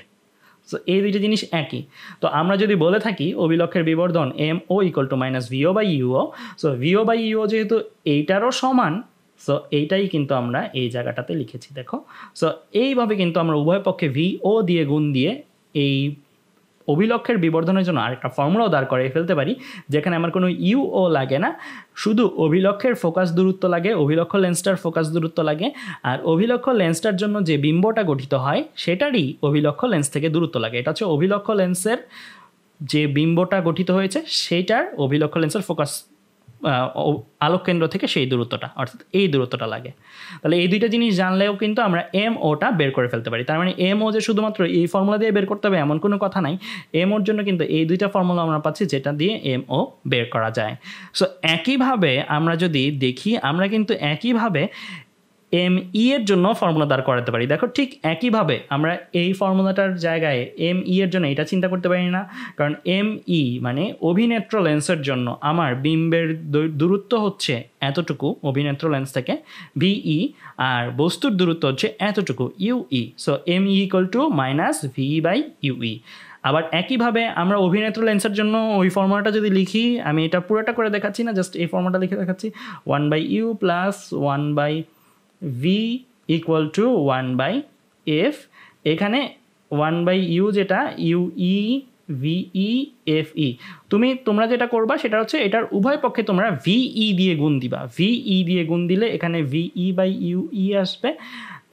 Speaker 1: সো এই দুইটা জিনিস একই তো আমরা যদি বলে থাকি অভিলক্ষের বিবর্ধন M O equal to minus V O by U O so V O by U O যেহেতু এইটারও সমান সো এইটাই কিন্তু আমরা এই জায়গাটাতে লিখেছি দেখো সো এইভাবে কিন্তু আমরা উভয় পক্ষে ভি ও দিয়ে গুণ দিয়ে এই অভিলক্ষের বিবর্ধনের জন্য আরেকটা ফর্মুলাও দাঁড় করে ফেলতে পারি যেখানে আমার কোনো ইউ ও লাগে না শুধু অভিলক্ষের ফোকাস দূরত্ব লাগে অভিলক্ষ লেন্সটার ফোকাস দূরত্ব লাগে আর অভিলক্ষ লেন্সটার জন্য যে বিম্বটা গঠিত হয় সেটারই অভিলক্ষ লেন্স থেকে দূরত্ব লাগে এটা হচ্ছে অভিলক্ষ লেন্সের যে বিম্বটা গঠিত হয়েছে সেইটার অভিলক্ষ লেন্সের ফোকাস আলোককেন্দ্র থেকে সেই দূরত্বটা অর্থাৎ এই দূরত্বটা লাগে তাহলে এই দুইটা জিনিস জানলেও কিন্তু আমরা এম ওটা বের করে ফেলতে পারি তার মানে এম ও যে শুধুমাত্র এই ফর্মুলা দিয়ে বের করতে হবে এমন কোনো কথা নাই এম ওর জন্য কিন্তু এই দুইটা ফর্মুলা আমরা পাচ্ছি যেটা দিয়ে এম ও বের করা যায় সো একইভাবে আমরা যদি দেখি আমরা কিন্তু একইভাবে এম ই e এর জন্য ফর্মুলা দাঁড় করাতে পারি দেখো ঠিক একইভাবে আমরা এই ফর্মুলাটার জায়গায় এম ই e এর জন্য এটা চিন্তা করতে পারি না কারণ এম ই e মানে অভিনেত্র লেন্সের জন্য আমার বিম্বের দূরত্ব হচ্ছে এতটুকু অভিনেত্র লেন্স থেকে ভিই আর বস্তুর দূরত্ব হচ্ছে এতটুকু U E so M E equal to minus V by U E আবার একইভাবে আমরা অভিনেত্র লেন্সের জন্য ওই ফর্মুলাটা যদি লিখি আমি এটা পুরোটা করে দেখাচ্ছি না জাস্ট এই ফর্মুলাটা লিখে দেখাচ্ছি one by U plus one by V equal to one by F এখানে ওয়ান বাই ইউ যেটা U E V E F E তুমি তোমরা যেটা করবা সেটা হচ্ছে এটার উভয় পক্ষে তোমরা ভিই e দিয়ে গুণ দিবা ভিই e দিয়ে গুণ দিলে এখানে ভিই বাই ইউ ই আসবে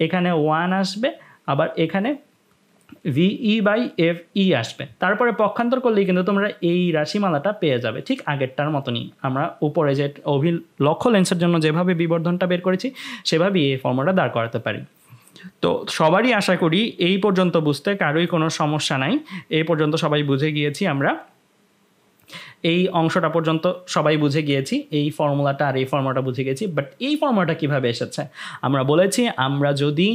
Speaker 1: এখানে ওয়ান আসবে আবার এখানে ভিই বাই এফ ই আসবে তারপরে পক্ষান্তর করলেই কিন্তু তোমরা এই রাশিমালাটা পেয়ে যাবে ঠিক আগেরটার মতনই আমরা উপরে যে অভি লক্ষ্য লেন্সের জন্য যেভাবে বিবর্ধনটা বের করেছি সেভাবেই এই ফর্মটা দাঁড় করাতে পারি তো সবারই আশা করি এই পর্যন্ত বুঝতে কারোই কোনো সমস্যা নাই এই পর্যন্ত সবাই বুঝে গিয়েছি আমরা এই অংশটা পর্যন্ত সবাই বুঝে গিয়েছি এই ফর্মুলাটা আর এই ফর্মুলাটা বুঝে গেছি বাট এই ফর্মুলাটা কিভাবে এসেছে আমরা বলেছি আমরা যদি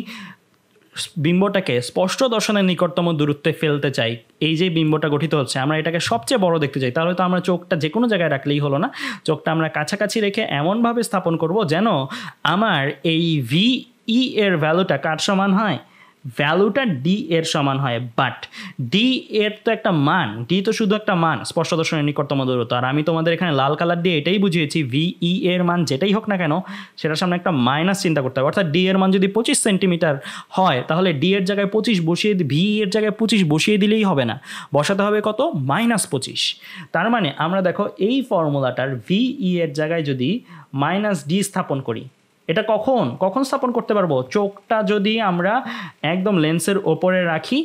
Speaker 1: বিম্বটাকে স্পষ্ট দর্শনের নিকটতম দূরত্বে ফেলতে চাই এই যে বিম্বটা গঠিত হচ্ছে আমরা এটাকে সবচেয়ে বড় দেখতে চাই তাহলে তো আমরা চোখটা যে কোনো জায়গায় রাখলেই হলো না চোখটা আমরা কাছাকাছি রেখে এমনভাবে স্থাপন করব যেন আমার এই ভি ই e এর ভ্যালুটা কার সমান হয় ভ্যালুটা ডি এর সমান হয় বাট ডি এর তো একটা মান ডি তো শুধু একটা মান স্পষ্ট দর্শনের নিকটতম দূরত্ব আর আমি তোমাদের এখানে লাল কালার দিয়ে এটাই বুঝিয়েছি ভিই e এর মান যেটাই হোক না কেন সেটার সামনে একটা মাইনাস চিন্তা করতে হবে অর্থাৎ ডি এর মান যদি পঁচিশ সেন্টিমিটার হয় তাহলে ডি এর জায়গায় পঁচিশ বসিয়ে ভি e এর জায়গায় পঁচিশ বসিয়ে দিলেই হবে না বসাতে হবে কত মাইনাস পঁচিশ তার মানে আমরা দেখো এই ফর্মুলাটার ভিই e এর জায়গায় যদি মাইনাস ডি স্থাপন করি এটা কখন কখন স্থাপন করতে পারবো চোখটা যদি আমরা একদম লেন্সের ওপরে রাখি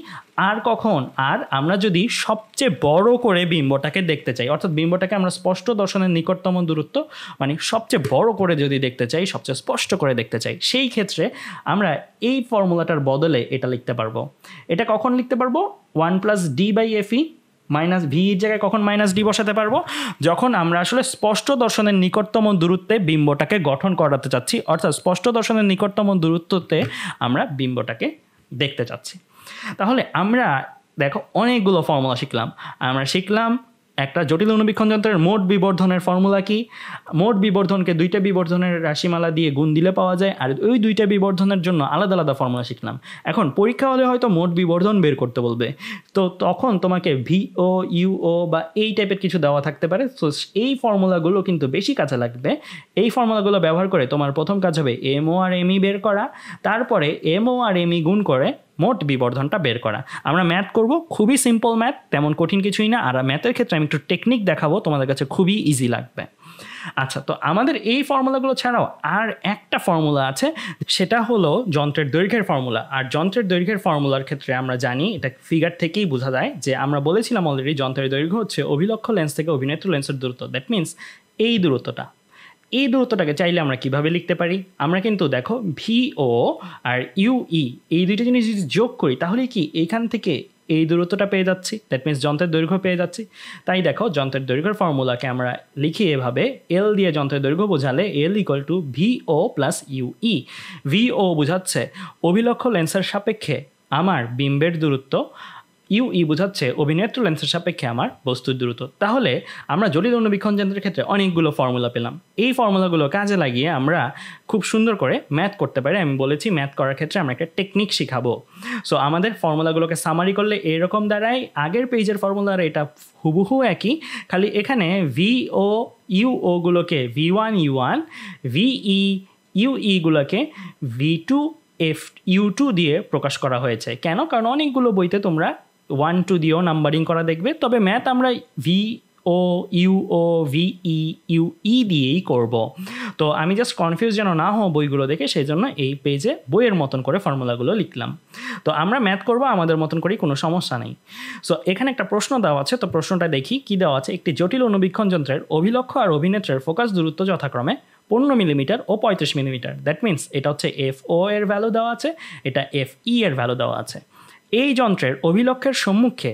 Speaker 1: আর কখন আর আমরা যদি সবচেয়ে বড় করে বিম্বটাকে দেখতে চাই অর্থাৎ বিম্বটাকে আমরা স্পষ্ট দর্শনের নিকটতম দূরত্ব মানে সবচেয়ে বড় করে যদি দেখতে চাই সবচেয়ে স্পষ্ট করে দেখতে চাই সেই ক্ষেত্রে আমরা এই ফর্মুলাটার বদলে এটা লিখতে পারবো এটা কখন লিখতে পারবো one plus D by F E minus V ভির জায়গায় কখন মাইনাস ডি বসাতে পারবো যখন আমরা আসলে স্পষ্ট দর্শনের নিকটতম দূরত্বে বিম্বটাকে গঠন করাতে চাচ্ছি অর্থাৎ স্পষ্ট দর্শনের নিকটতম দূরত্বতে আমরা বিম্বটাকে দেখতে চাচ্ছি তাহলে আমরা দেখো অনেকগুলো ফর্মুলা শিখলাম আমরা শিখলাম একটা জটিল অনুবীক্ষণ যন্ত্রের মোট বিবর্ধনের ফর্মুলা কি মোট বিবর্ধনকে দুইটা বিবর্ধনের রাশিমালা দিয়ে গুণ দিলে পাওয়া যায় আর ওই দুইটা বিবর্ধনের জন্য আলাদা আলাদা ফর্মুলা শিখলাম এখন পরীক্ষা হলে হয়তো মোট বিবর্ধন বের করতে বলবে তো তখন তোমাকে ভিও ইউও বা এই টাইপের কিছু দেওয়া থাকতে পারে তো এই ফর্মুলাগুলো কিন্তু বেশি কাজে লাগবে এই ফর্মুলাগুলো ব্যবহার করে তোমার প্রথম কাজ হবে এমও আর এমই বের করা তারপরে এমও আর এমই গুণ করে মোট বিবর্ধনটা বের করা আমরা ম্যাথ করব খুবই সিম্পল ম্যাথ তেমন কঠিন কিছুই না আর ম্যাথের ক্ষেত্রে আমি একটু টেকনিক দেখাবো তোমাদের কাছে খুবই ইজি লাগবে আচ্ছা তো আমাদের এই ফর্মুলাগুলো ছাড়াও আর একটা ফর্মুলা আছে সেটা হলো যন্ত্রের দৈর্ঘ্যের ফর্মুলা আর যন্ত্রের দৈর্ঘ্যের ফর্মুলার ক্ষেত্রে আমরা জানি এটা ফিগার থেকেই বোঝা যায় যে আমরা বলেছিলাম অলরেডি যন্ত্রের দৈর্ঘ্য হচ্ছে অভিলক্ষ লেন্স থেকে অভিনেত্র লেন্সের দূরত্ব দ্যাট মিনস এই দূরত্বটা এই দূরত্বটাকে চাইলে আমরা কিভাবে লিখতে পারি আমরা কিন্তু দেখো ভি ও আর ইউই এই দুইটা জিনিস যদি যোগ করি তাহলে কি এখান থেকে এই দূরত্বটা পেয়ে যাচ্ছি দ্যাট মিনস যন্ত্রের দৈর্ঘ্য পেয়ে যাচ্ছি তাই দেখো যন্ত্রের দৈর্ঘ্যের ফর্মুলাকে আমরা লিখি এভাবে এল দিয়ে যন্ত্রের দৈর্ঘ্য বোঝালে L equal to V O plus U E V O বোঝাচ্ছে অভিলক্ষ লেন্সের সাপেক্ষে আমার বিম্বের দূরত্ব ইউ ই বোঝাচ্ছে অভিনেত্র লেন্সের সাপেক্ষে আমার বস্তুর দ্রুত তাহলে আমরা জটিল অনুবীক্ষণ যন্ত্রের ক্ষেত্রে অনেকগুলো ফর্মুলা পেলাম এই ফর্মুলাগুলো কাজে লাগিয়ে আমরা খুব সুন্দর করে ম্যাথ করতে পারি আমি বলেছি ম্যাথ করার ক্ষেত্রে আমরা একটা টেকনিক শিখাবো সো আমাদের ফর্মুলাগুলোকে সামারি করলে এরকম দ্বারাই আগের পেজের ফর্মুলার এটা হুবহু একই খালি এখানে ভি ও ইউ ওগুলোকে V one U one V E U ইগুলোকে V two F U two দিয়ে প্রকাশ করা হয়েছে কেন কারণ অনেকগুলো বইতে তোমরা ওয়ান টু দিয়েও নাম্বারিং করা দেখবে তবে ম্যাথ আমরা V O U O V E U E দিয়েই করব তো আমি জাস্ট কনফিউজ যেন না হো বইগুলো দেখে সেই জন্য এই পেজে বইয়ের মতন করে ফর্মুলাগুলো লিখলাম তো আমরা ম্যাথ করব আমাদের মতন করেই কোনো সমস্যা নেই সো এখানে একটা প্রশ্ন দেওয়া আছে তো প্রশ্নটা দেখি কি দেওয়া আছে একটি জটিল অনুবীক্ষণ যন্ত্রের অভিলক্ষ আর অভিনেত্রের ফোকাস দূরত্ব যথাক্রমে পনেরো মিলিমিটার ও পঁয়ত্রিশ মিলিমিটার দ্যাট মিনস এটা হচ্ছে এফ ও এর ভ্যালু দেওয়া আছে এটা এফ ই e এর ভ্যালু দেওয়া আছে এই যন্ত্রের অভিলক্ষের সম্মুখে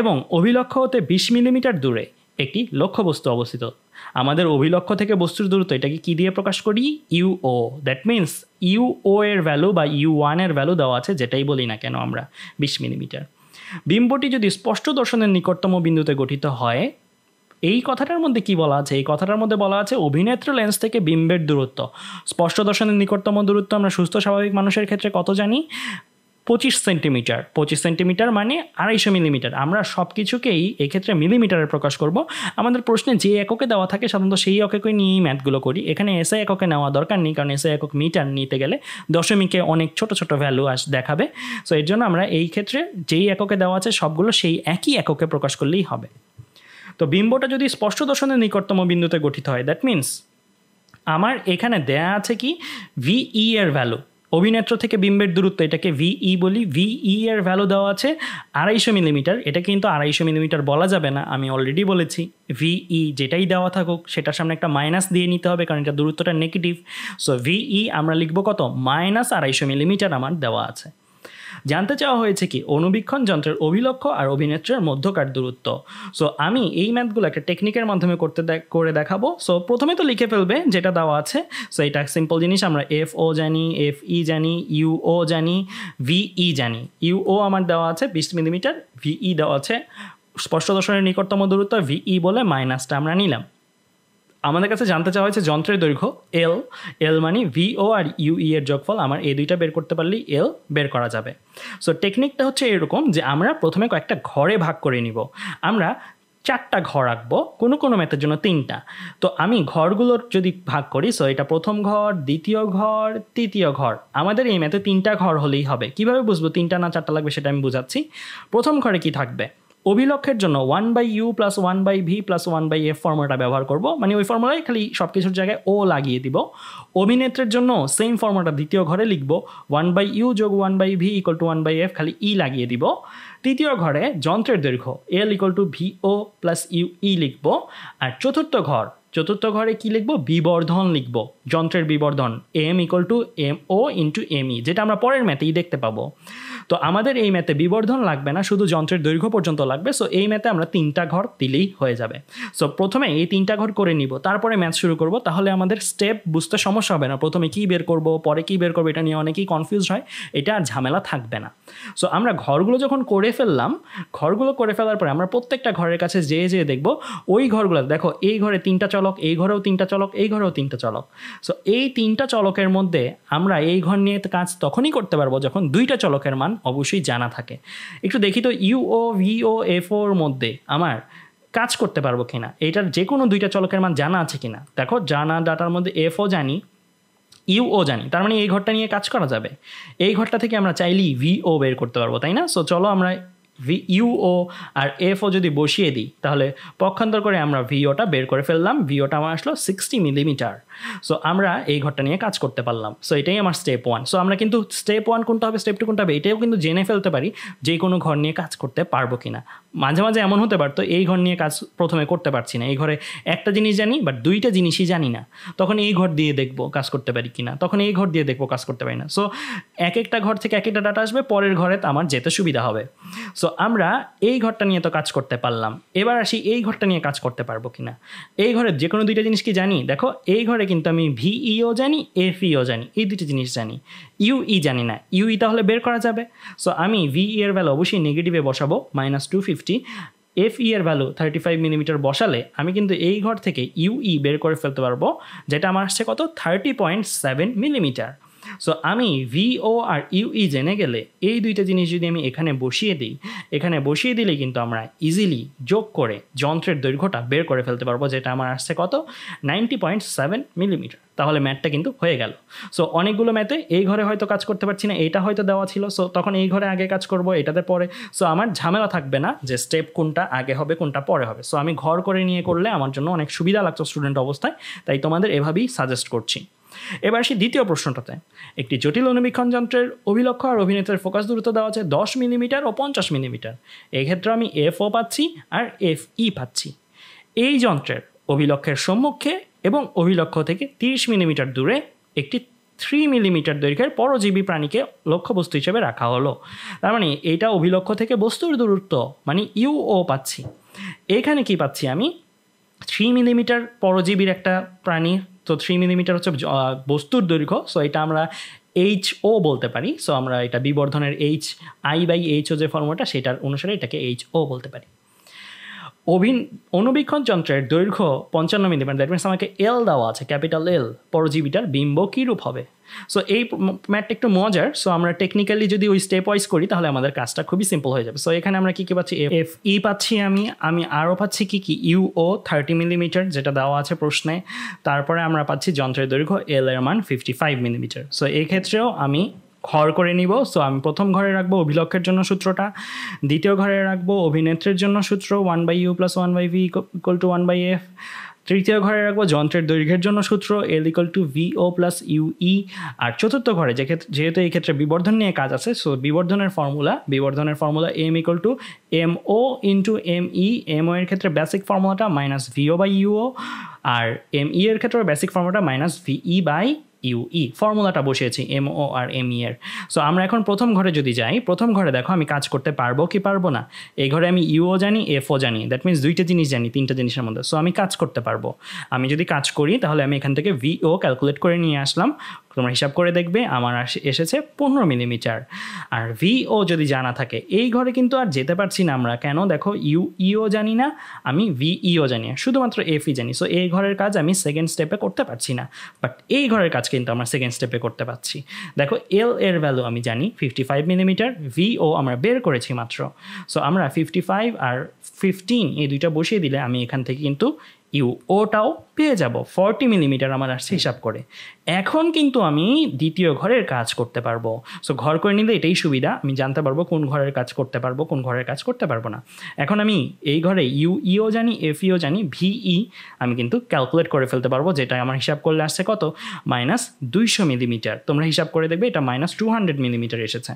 Speaker 1: এবং অভিলক্ষ হতে বিশ মিলিমিটার দূরে একটি লক্ষ্যবস্তু অবস্থিত আমাদের অভিলক্ষ থেকে বস্তুর দূরত্ব এটাকে কি দিয়ে প্রকাশ করি ইউও দ্যাট মিনস ইউও এর ভ্যালু বা ইউ ওয়ানের ভ্যালু দেওয়া আছে যেটাই বলি না কেন আমরা বিশ মিলিমিটার বিম্বটি যদি স্পষ্ট দর্শনের নিকটতম বিন্দুতে গঠিত হয় এই কথাটার মধ্যে কি বলা আছে এই কথাটার মধ্যে বলা আছে অভিনেত্র লেন্স থেকে বিম্বের দূরত্ব স্পষ্ট দর্শনের নিকটতম দূরত্ব আমরা সুস্থ স্বাভাবিক মানুষের ক্ষেত্রে কত জানি পঁচিশ সেন্টিমিটার পঁচিশ সেন্টিমিটার মানে আড়াইশো মিলিমিটার আমরা সব কিছুকেই এক্ষেত্রে মিলিমিটারে প্রকাশ করব আমাদের প্রশ্নে যে এককে দেওয়া থাকে সাধারণত সেই এককে নিয়েই ম্যাথগুলো করি এখানে এসআই এককে নেওয়া দরকার নেই কারণ এসআই একক মিটার নিতে গেলে দশমিকে অনেক ছোট ছোট ভ্যালু আস দেখাবে সো এর জন্য আমরা এই ক্ষেত্রে যেই এককে দেওয়া আছে সবগুলো সেই একই এককে প্রকাশ করলেই হবে তো বিম্বটা যদি স্পষ্ট দর্শনের নিকটতম বিন্দুতে গঠিত হয় দ্যাট মিনস আমার এখানে দেয়া আছে কি ভিই e এর ভ্যালু অভিনেত্র থেকে বিম্বের দূরত্ব এটাকে ভিই e বলি ভিই e এর ভ্যালু দেওয়া আছে আড়াইশো মিলিমিটার এটা কিন্তু আড়াইশো মিলিমিটার বলা যাবে না আমি অলরেডি বলেছি ভিই e যেটাই দেওয়া থাকুক সেটার সামনে একটা মাইনাস দিয়ে নিতে হবে কারণ এটা দূরত্বটা নেগেটিভ সো ভিই আমরা লিখবো কত মাইনাস আড়াইশো মিলিমিটার আমার দেওয়া আছে জানতে চাওয়া হয়েছে কি অনুবীক্ষণ যন্ত্রের অভিলক্ষ আর অভিনেত্রের মধ্যকার দূরত্ব সো আমি এই ম্যাথগুলো একটা টেকনিকের মাধ্যমে করতে করে দেখাবো সো প্রথমে তো লিখে ফেলবে যেটা দেওয়া আছে সো এটা সিম্পল জিনিস আমরা এফ ও জানি এফ ই জানি ইউ ও জানি ভিই জানি ইউ ও আমার দেওয়া আছে বিশ মিলিমিটার ভিই দেওয়া আছে স্পষ্ট দর্শনের নিকটতম দূরত্ব ভিই বলে মাইনাসটা আমরা নিলাম আমাদের কাছে জানতে চাওয়া হয়েছে যন্ত্রের দৈর্ঘ্য এল এল মানে ভিও আর ইউই e এর যোগফল আমার এই দুইটা বের করতে পারলেই এল বের করা যাবে সো টেকনিকটা হচ্ছে এরকম যে আমরা প্রথমে কয়েকটা ঘরে ভাগ করে নিব আমরা চারটা ঘর আঁকবো কোনো কোনো ম্যাথের জন্য তিনটা তো আমি ঘরগুলোর যদি ভাগ করি সো এটা প্রথম ঘর দ্বিতীয় ঘর তৃতীয় ঘর আমাদের এই ম্যাথে তিনটা ঘর হলেই হবে কিভাবে বুঝবো তিনটা না চারটা লাগবে সেটা আমি বুঝাচ্ছি প্রথম ঘরে কি থাকবে অভিলক্ষের জন্য one by U plus one by V plus one by F ফর্মুলাটা ব্যবহার করব মানে ওই ফর্মুলায় খালি সব কিছুর জায়গায় ও লাগিয়ে দিব অভিনেত্রের জন্য সেম ফর্মুলাটা দ্বিতীয় ঘরে লিখব ওয়ান বাই ইউ যোগ one by V equal to one by F খালি ই e লাগিয়ে দিব তৃতীয় ঘরে যন্ত্রের দৈর্ঘ্য L equal to V O plus U E লিখব আর চতুর্থ ঘর চতুর্থ ঘরে কি লিখব বিবর্ধন লিখব যন্ত্রের বিবর্ধন M equal to M O into M E যেটা আমরা পরের ম্যাথেই দেখতে পাবো তো আমাদের এই ম্যাথে বিবর্ধন লাগবে না শুধু যন্ত্রের দৈর্ঘ্য পর্যন্ত লাগবে সো এই ম্যাথে আমরা তিনটা ঘর দিলেই হয়ে যাবে সো প্রথমে এই তিনটা ঘর করে নিব তারপরে ম্যাথ শুরু করব তাহলে আমাদের স্টেপ বুঝতে সমস্যা হবে না প্রথমে কি বের করব পরে কি বের করবো এটা নিয়ে অনেকেই কনফিউজ হয় এটা আর ঝামেলা থাকবে না সো আমরা ঘরগুলো যখন করে ফেললাম ঘরগুলো করে ফেলার পরে আমরা প্রত্যেকটা ঘরের কাছে যেয়ে যেয়ে দেখব ওই ঘরগুলো দেখো এই ঘরে তিনটা চলক এই ঘরেও তিনটা চলক এই ঘরেও তিনটা চলক সো এই তিনটা চলকের মধ্যে আমরা এই ঘর নিয়ে কাজ তখনই করতে পারবো যখন দুইটা চলকের মান অবশ্যই জানা থাকে একটু দেখি তো ইউও ভিও এফওর মধ্যে আমার কাজ করতে পারবো কিনা এটার যে কোনো দুইটা চলকের মান জানা আছে কিনা দেখো জানা ডাটার মধ্যে এফও জানি ইউ ও জানি তার মানে এই ঘরটা নিয়ে কাজ করা যাবে এই ঘরটা থেকে আমরা চাইলেই ভি ও বের করতে পারবো তাই না সো চলো আমরা ভি ইউ ও আর এফ ও যদি বসিয়ে দিই তাহলে পক্ষান্তর করে আমরা ভিওটা বের করে ফেললাম ভিওটা আমার আসলো সিক্সটি মিলিমিটার সো আমরা এই ঘরটা নিয়ে কাজ করতে পারলাম সো এটাই আমার স্টেপ ওয়ান সো আমরা কিন্তু স্টেপ ওয়ান কোনটা হবে স্টেপ টু কোনটা হবে এটাও কিন্তু জেনে ফেলতে পারি যে কোনো ঘর নিয়ে কাজ করতে পারবো কি না মাঝে মাঝে এমন হতে পারতো এই ঘর নিয়ে কাজ প্রথমে করতে পারছি না এই ঘরে একটা জিনিস জানি বাট দুইটা জিনিসই জানি না তখন এই ঘর দিয়ে দেখবো কাজ করতে পারি কি না তখন এই ঘর দিয়ে দেখবো কাজ করতে পারি না সো এক একটা ঘর থেকে এক একটা ডাটা আসবে পরের ঘরে আমার যেতে সুবিধা হবে সো আমরা এই ঘরটা নিয়ে তো কাজ করতে পারলাম এবার আসি এই ঘরটা নিয়ে কাজ করতে পারবো কি না এই ঘরের যে কোনো দুইটা জিনিস কি জানি দেখো এই ঘরে কিন্তু আমি ভিইও জানি এফইও জানি এই দুটি জিনিস জানি ইউ ই জানি না ইউ ই তাহলে বের করা যাবে সো আমি ভি এর ভ্যালু অবশ্যই নেগেটিভে বসাবো minus two fifty F E এর ভ্যালু থার্টি ফাইভ মিলিমিটার বসালে আমি কিন্তু এই ঘর থেকে ইউই বের করে ফেলতে পারবো যেটা আমার আসছে কত thirty point seven millimetre so আমি ভি ও আর ইউই জেনে গেলে এই দুইটা জিনিস যদি আমি এখানে বসিয়ে দিই এখানে বসিয়ে দিলে কিন্তু আমরা ইজিলি যোগ করে যন্ত্রের দৈর্ঘ্যটা বের করে ফেলতে পারবো যেটা আমার আসছে কত নাইনটি পয়েন্ট সেভেন মিলিমিটার তাহলে ম্যাটটা কিন্তু হয়ে গেল সো অনেকগুলো ম্যাথে এই ঘরে হয়তো কাজ করতে পারছি না এটা হয়তো দেওয়া ছিল সো তখন এই ঘরে আগে কাজ করব এটাতে পরে সো আমার ঝামেলা থাকবে না যে স্টেপ কোনটা আগে হবে কোনটা পরে হবে সো আমি ঘর করে নিয়ে করলে আমার জন্য অনেক সুবিধা লাগতো স্টুডেন্ট অবস্থায় তাই তোমাদের এভাবেই সাজেস্ট করছি এবার আসি দ্বিতীয় প্রশ্নটাতে একটি জটিল অনুবীক্ষণ যন্ত্রের অভিলক্ষ আর অভিনেতার ফোকাস দূরত্ব দেওয়া আছে দশ মিলিমিটার ও পঞ্চাশ মিলিমিটার এক্ষেত্রে আমি এফ ও পাচ্ছি আর এফ ই e পাচ্ছি এই যন্ত্রের অভিলক্ষের সম্মুখে এবং অভিলক্ষ থেকে তিরিশ মিলিমিটার দূরে একটি থ্রি মিলিমিটার দৈর্ঘ্যের পরজীবী প্রাণীকে লক্ষ্যবস্তু হিসেবে রাখা হলো তার মানে এইটা অভিলক্ষ থেকে বস্তুর দূরত্ব মানে ইউ ও পাচ্ছি এখানে কি পাচ্ছি আমি থ্রি মিলিমিটার পরজীবীর একটা প্রাণীর তো থ্রি মিলিমিটার হচ্ছে বস্তুর দৈর্ঘ্য সো এটা আমরা এইচ ও বলতে পারি সো আমরা এটা বিবর্ধনের H I by H O যে ফর্মটা সেটার অনুসারে এটাকে এইচ ও বলতে পারি অভিন অনুবীক্ষণ যন্ত্রের দৈর্ঘ্য পঞ্চান্ন মিলিমিটার দ্যাট মিনস আমাকে এল দেওয়া আছে ক্যাপিটাল এল পরজীবীটার বিম্ব কীরূপ হবে সো এই ম্যাটটা একটু মজার সো আমরা টেকনিক্যালি যদি ওই স্টেপ ওয়াইজ করি তাহলে আমাদের কাজটা খুবই সিম্পল হয়ে যাবে সো এখানে আমরা কী কী পাচ্ছি এফ ই e পাচ্ছি আমি আমি আরও পাচ্ছি কি কি ইউ ও থার্টি মিলিমিটার যেটা দেওয়া আছে প্রশ্নে তারপরে আমরা পাচ্ছি যন্ত্রের দৈর্ঘ্য এল এর মান ফিফটি ফাইভ মিলিমিটার সো এই ক্ষেত্রেও আমি ঘর করে নিব সো আমি প্রথম ঘরে রাখবো অভিলক্ষের জন্য সূত্রটা দ্বিতীয় ঘরে রাখবো অভিনেত্রের জন্য সূত্র one by U plus one by V equal to one by F তৃতীয় ঘরে রাখবো যন্ত্রের দৈর্ঘ্যের জন্য সূত্র L equal to V O plus U E আর চতুর্থ ঘরে যে ক্ষেত্রে যেহেতু এই ক্ষেত্রে বিবর্ধন নিয়ে কাজ আছে সো বিবর্ধনের ফর্মুলা বিবর্ধনের formula M equal to M O into M E M O এর ক্ষেত্রে বেসিক ফর্মুলাটা মাইনাস ভিও বাই ইউও আর এম ই e এর ক্ষেত্রে বেসিক ফর্মুলাটা minus V E by U E ফর্মুলাটা বসিয়েছি এমও আর এম ই এর সো আমরা এখন প্রথম ঘরে যদি যাই প্রথম ঘরে দেখো আমি কাজ করতে পারবো কি পারবো না এই ঘরে আমি ইউও জানি এফও জানি দ্যাট মিনস দুইটা জিনিস জানি তিনটা জিনিসের মধ্যে সো আমি কাজ করতে পারবো আমি যদি কাজ করি তাহলে আমি এখান থেকে ভিও ক্যালকুলেট করে নিয়ে আসলাম তোমরা হিসাব করে দেখবে আমার এসেছে পনেরো মিলিমিটার আর ভিও যদি জানা থাকে এই ঘরে কিন্তু আর যেতে পারছি না আমরা কেন দেখো ইউ ইও জানি না আমি ভি ইও জানি না শুধুমাত্র এফই জানি সো এই ঘরের কাজ আমি সেকেন্ড স্টেপে করতে পারছি না বাট এই ঘরের কাজ কিন্তু আমরা সেকেন্ড স্টেপে করতে পারছি দেখো এল এর ভ্যালু আমি জানি ফিফটি ফাইভ মিলিমিটার ভিও আমরা বের করেছি মাত্র সো আমরা ফিফটি ফাইভ আর ফিফটিন এই দুইটা বসিয়ে দিলে আমি এখান থেকে কিন্তু ইউ ওটাও পেয়ে যাব ফর্টি মিলিমিটার আমার আসছে হিসাব করে এখন কিন্তু আমি দ্বিতীয় ঘরের কাজ করতে পারবো সো ঘর করে নিলে এটাই সুবিধা আমি জানতে পারবো কোন ঘরের কাজ করতে পারবো কোন ঘরের কাজ করতে পারবো না এখন আমি এই ঘরে ইউ ইও e জানি এফ ইও e জানি ভিই e, আমি কিন্তু ক্যালকুলেট করে ফেলতে পারবো যেটা আমার হিসাব করলে আসছে কত মাইনাস দুইশো মিলিমিটার তোমরা হিসাব করে দেখবে এটা মাইনাস টু হান্ড্রেড মিলিমিটার এসেছে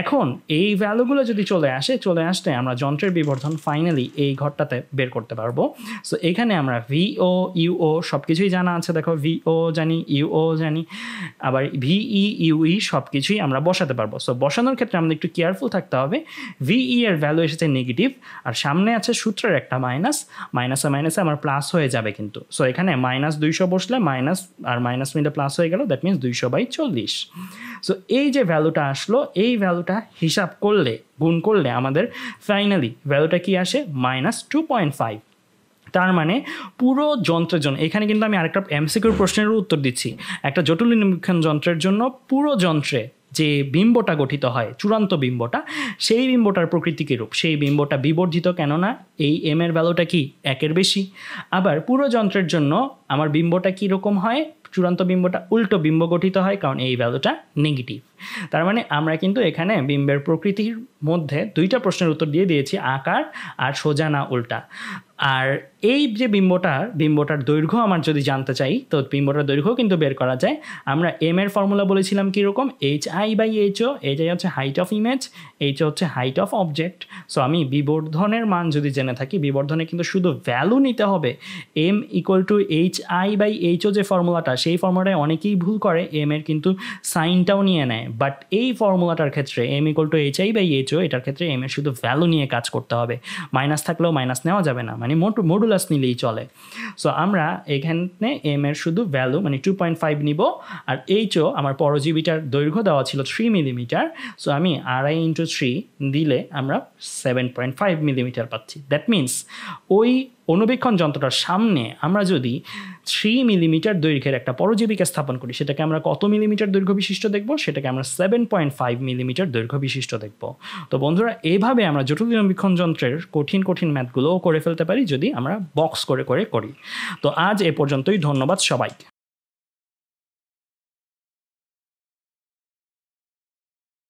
Speaker 1: এখন এই ভ্যালুগুলো যদি চলে আসে চলে আসতে আমরা যন্ত্রের বিবর্ধন ফাইনালি এই ঘরটাতে বের করতে পারবো সো এখানে আমরা ভিও ইউ ইউও সব কিছুই জানা আছে দেখো ভিও জানি ইউও জানি আবার ভিই ইউই সব কিছুই আমরা বসাতে পারবো সো বসানোর ক্ষেত্রে আমাদের একটু কেয়ারফুল থাকতে হবে ভিই এর ভ্যালু এসেছে নেগেটিভ আর সামনে আছে সূত্রের একটা মাইনাস মাইনাসে মাইনাসে আমার প্লাস হয়ে যাবে কিন্তু সো এখানে মাইনাস দুইশো বসলে মাইনাস আর মাইনাস মিলে প্লাস হয়ে গেল দ্যাট মিনস দুইশো বাই চল্লিশ সো এই যে ভ্যালুটা আসলো এই ভ্যালুটা হিসাব করলে গুণ করলে আমাদের ফাইনালি ভ্যালুটা কি আসে মাইনাস টু পয়েন্ট ফাইভ তার মানে পুরো যন্ত্রের জন্য এখানে কিন্তু আমি আরেকটা এমসিকিউর প্রশ্নেরও উত্তর দিচ্ছি একটা জটিল নিরীক্ষণ যন্ত্রের জন্য পুরো যন্ত্রে যে বিম্বটা গঠিত হয় চূড়ান্ত বিম্বটা সেই বিম্বটার প্রকৃতি কীরূপ সেই বিম্বটা বিবর্ধিত কেননা এই এম এর ভ্যালুটা কি একের বেশি আবার পুরো যন্ত্রের জন্য আমার বিম্বটা কীরকম হয় চূড়ান্ত বিম্বটা উল্টো বিম্ব গঠিত হয় কারণ এই ভ্যালুটা নেগেটিভ তার মানে আমরা কিন্তু এখানে বিম্বের প্রকৃতির মধ্যে দুইটা প্রশ্নের উত্তর দিয়ে দিয়েছি আকার আর সোজা না উল্টা আর এই যে বিম্বটা বিম্বটার দৈর্ঘ্য আমার যদি জানতে চাই তো বিম্বটার দৈর্ঘ্য কিন্তু বের করা যায় আমরা এম এর ফর্মুলা বলেছিলাম কীরকম H I by H O H I হচ্ছে হাইট অফ ইমেজ এইচ হচ্ছে হাইট অফ অবজেক্ট সো আমি বিবর্ধনের মান যদি জেনে থাকি বিবর্ধনে কিন্তু শুধু ভ্যালু নিতে হবে M equal to H I by H O যে ফর্মুলাটা সেই ফর্মুলায় অনেকেই ভুল করে এম এর কিন্তু সাইনটাও নিয়ে নেয় বাট এই ফর্মুলাটার ক্ষেত্রে M equal to H I by H O এটার ক্ষেত্রে এম এর শুধু ভ্যালু নিয়ে কাজ করতে হবে মাইনাস থাকলেও মাইনাস নেওয়া যাবে না মানে মডুলাস নিলেই চলে সো আমরা এখানে এম এর শুধু ভ্যালু মানে টু পয়েন্ট ফাইভ নিব আর এইচও আমার পরজীবীটার দৈর্ঘ্য দেওয়া ছিল থ্রি মিলিমিটার সো আমি আড়াই ইন্টু থ্রি দিলে আমরা সেভেন পয়েন্ট ফাইভ মিলিমিটার পাচ্ছি দ্যাট মিনস ওই অনুবীক্ষণ যন্ত্রটার সামনে আমরা যদি থ্রি মিলিমিটার দৈর্ঘ্যের একটা পরজীবিকা স্থাপন করি সেটাকে আমরা কত মিলিমিটার দৈর্ঘ্য বিশিষ্ট দেখব সেটাকে আমরা সেভেন পয়েন্ট ফাইভ মিলিমিটার দৈর্ঘ্য বিশিষ্ট দেখব তো বন্ধুরা এইভাবে আমরা জটিলনিরীক্ষণ যন্ত্রের কঠিন কঠিন ম্যাথগুলোও করে ফেলতে পারি যদি আমরা বক্স করে করে করি তো আজ এ পর্যন্তই ধন্যবাদ সবাইকে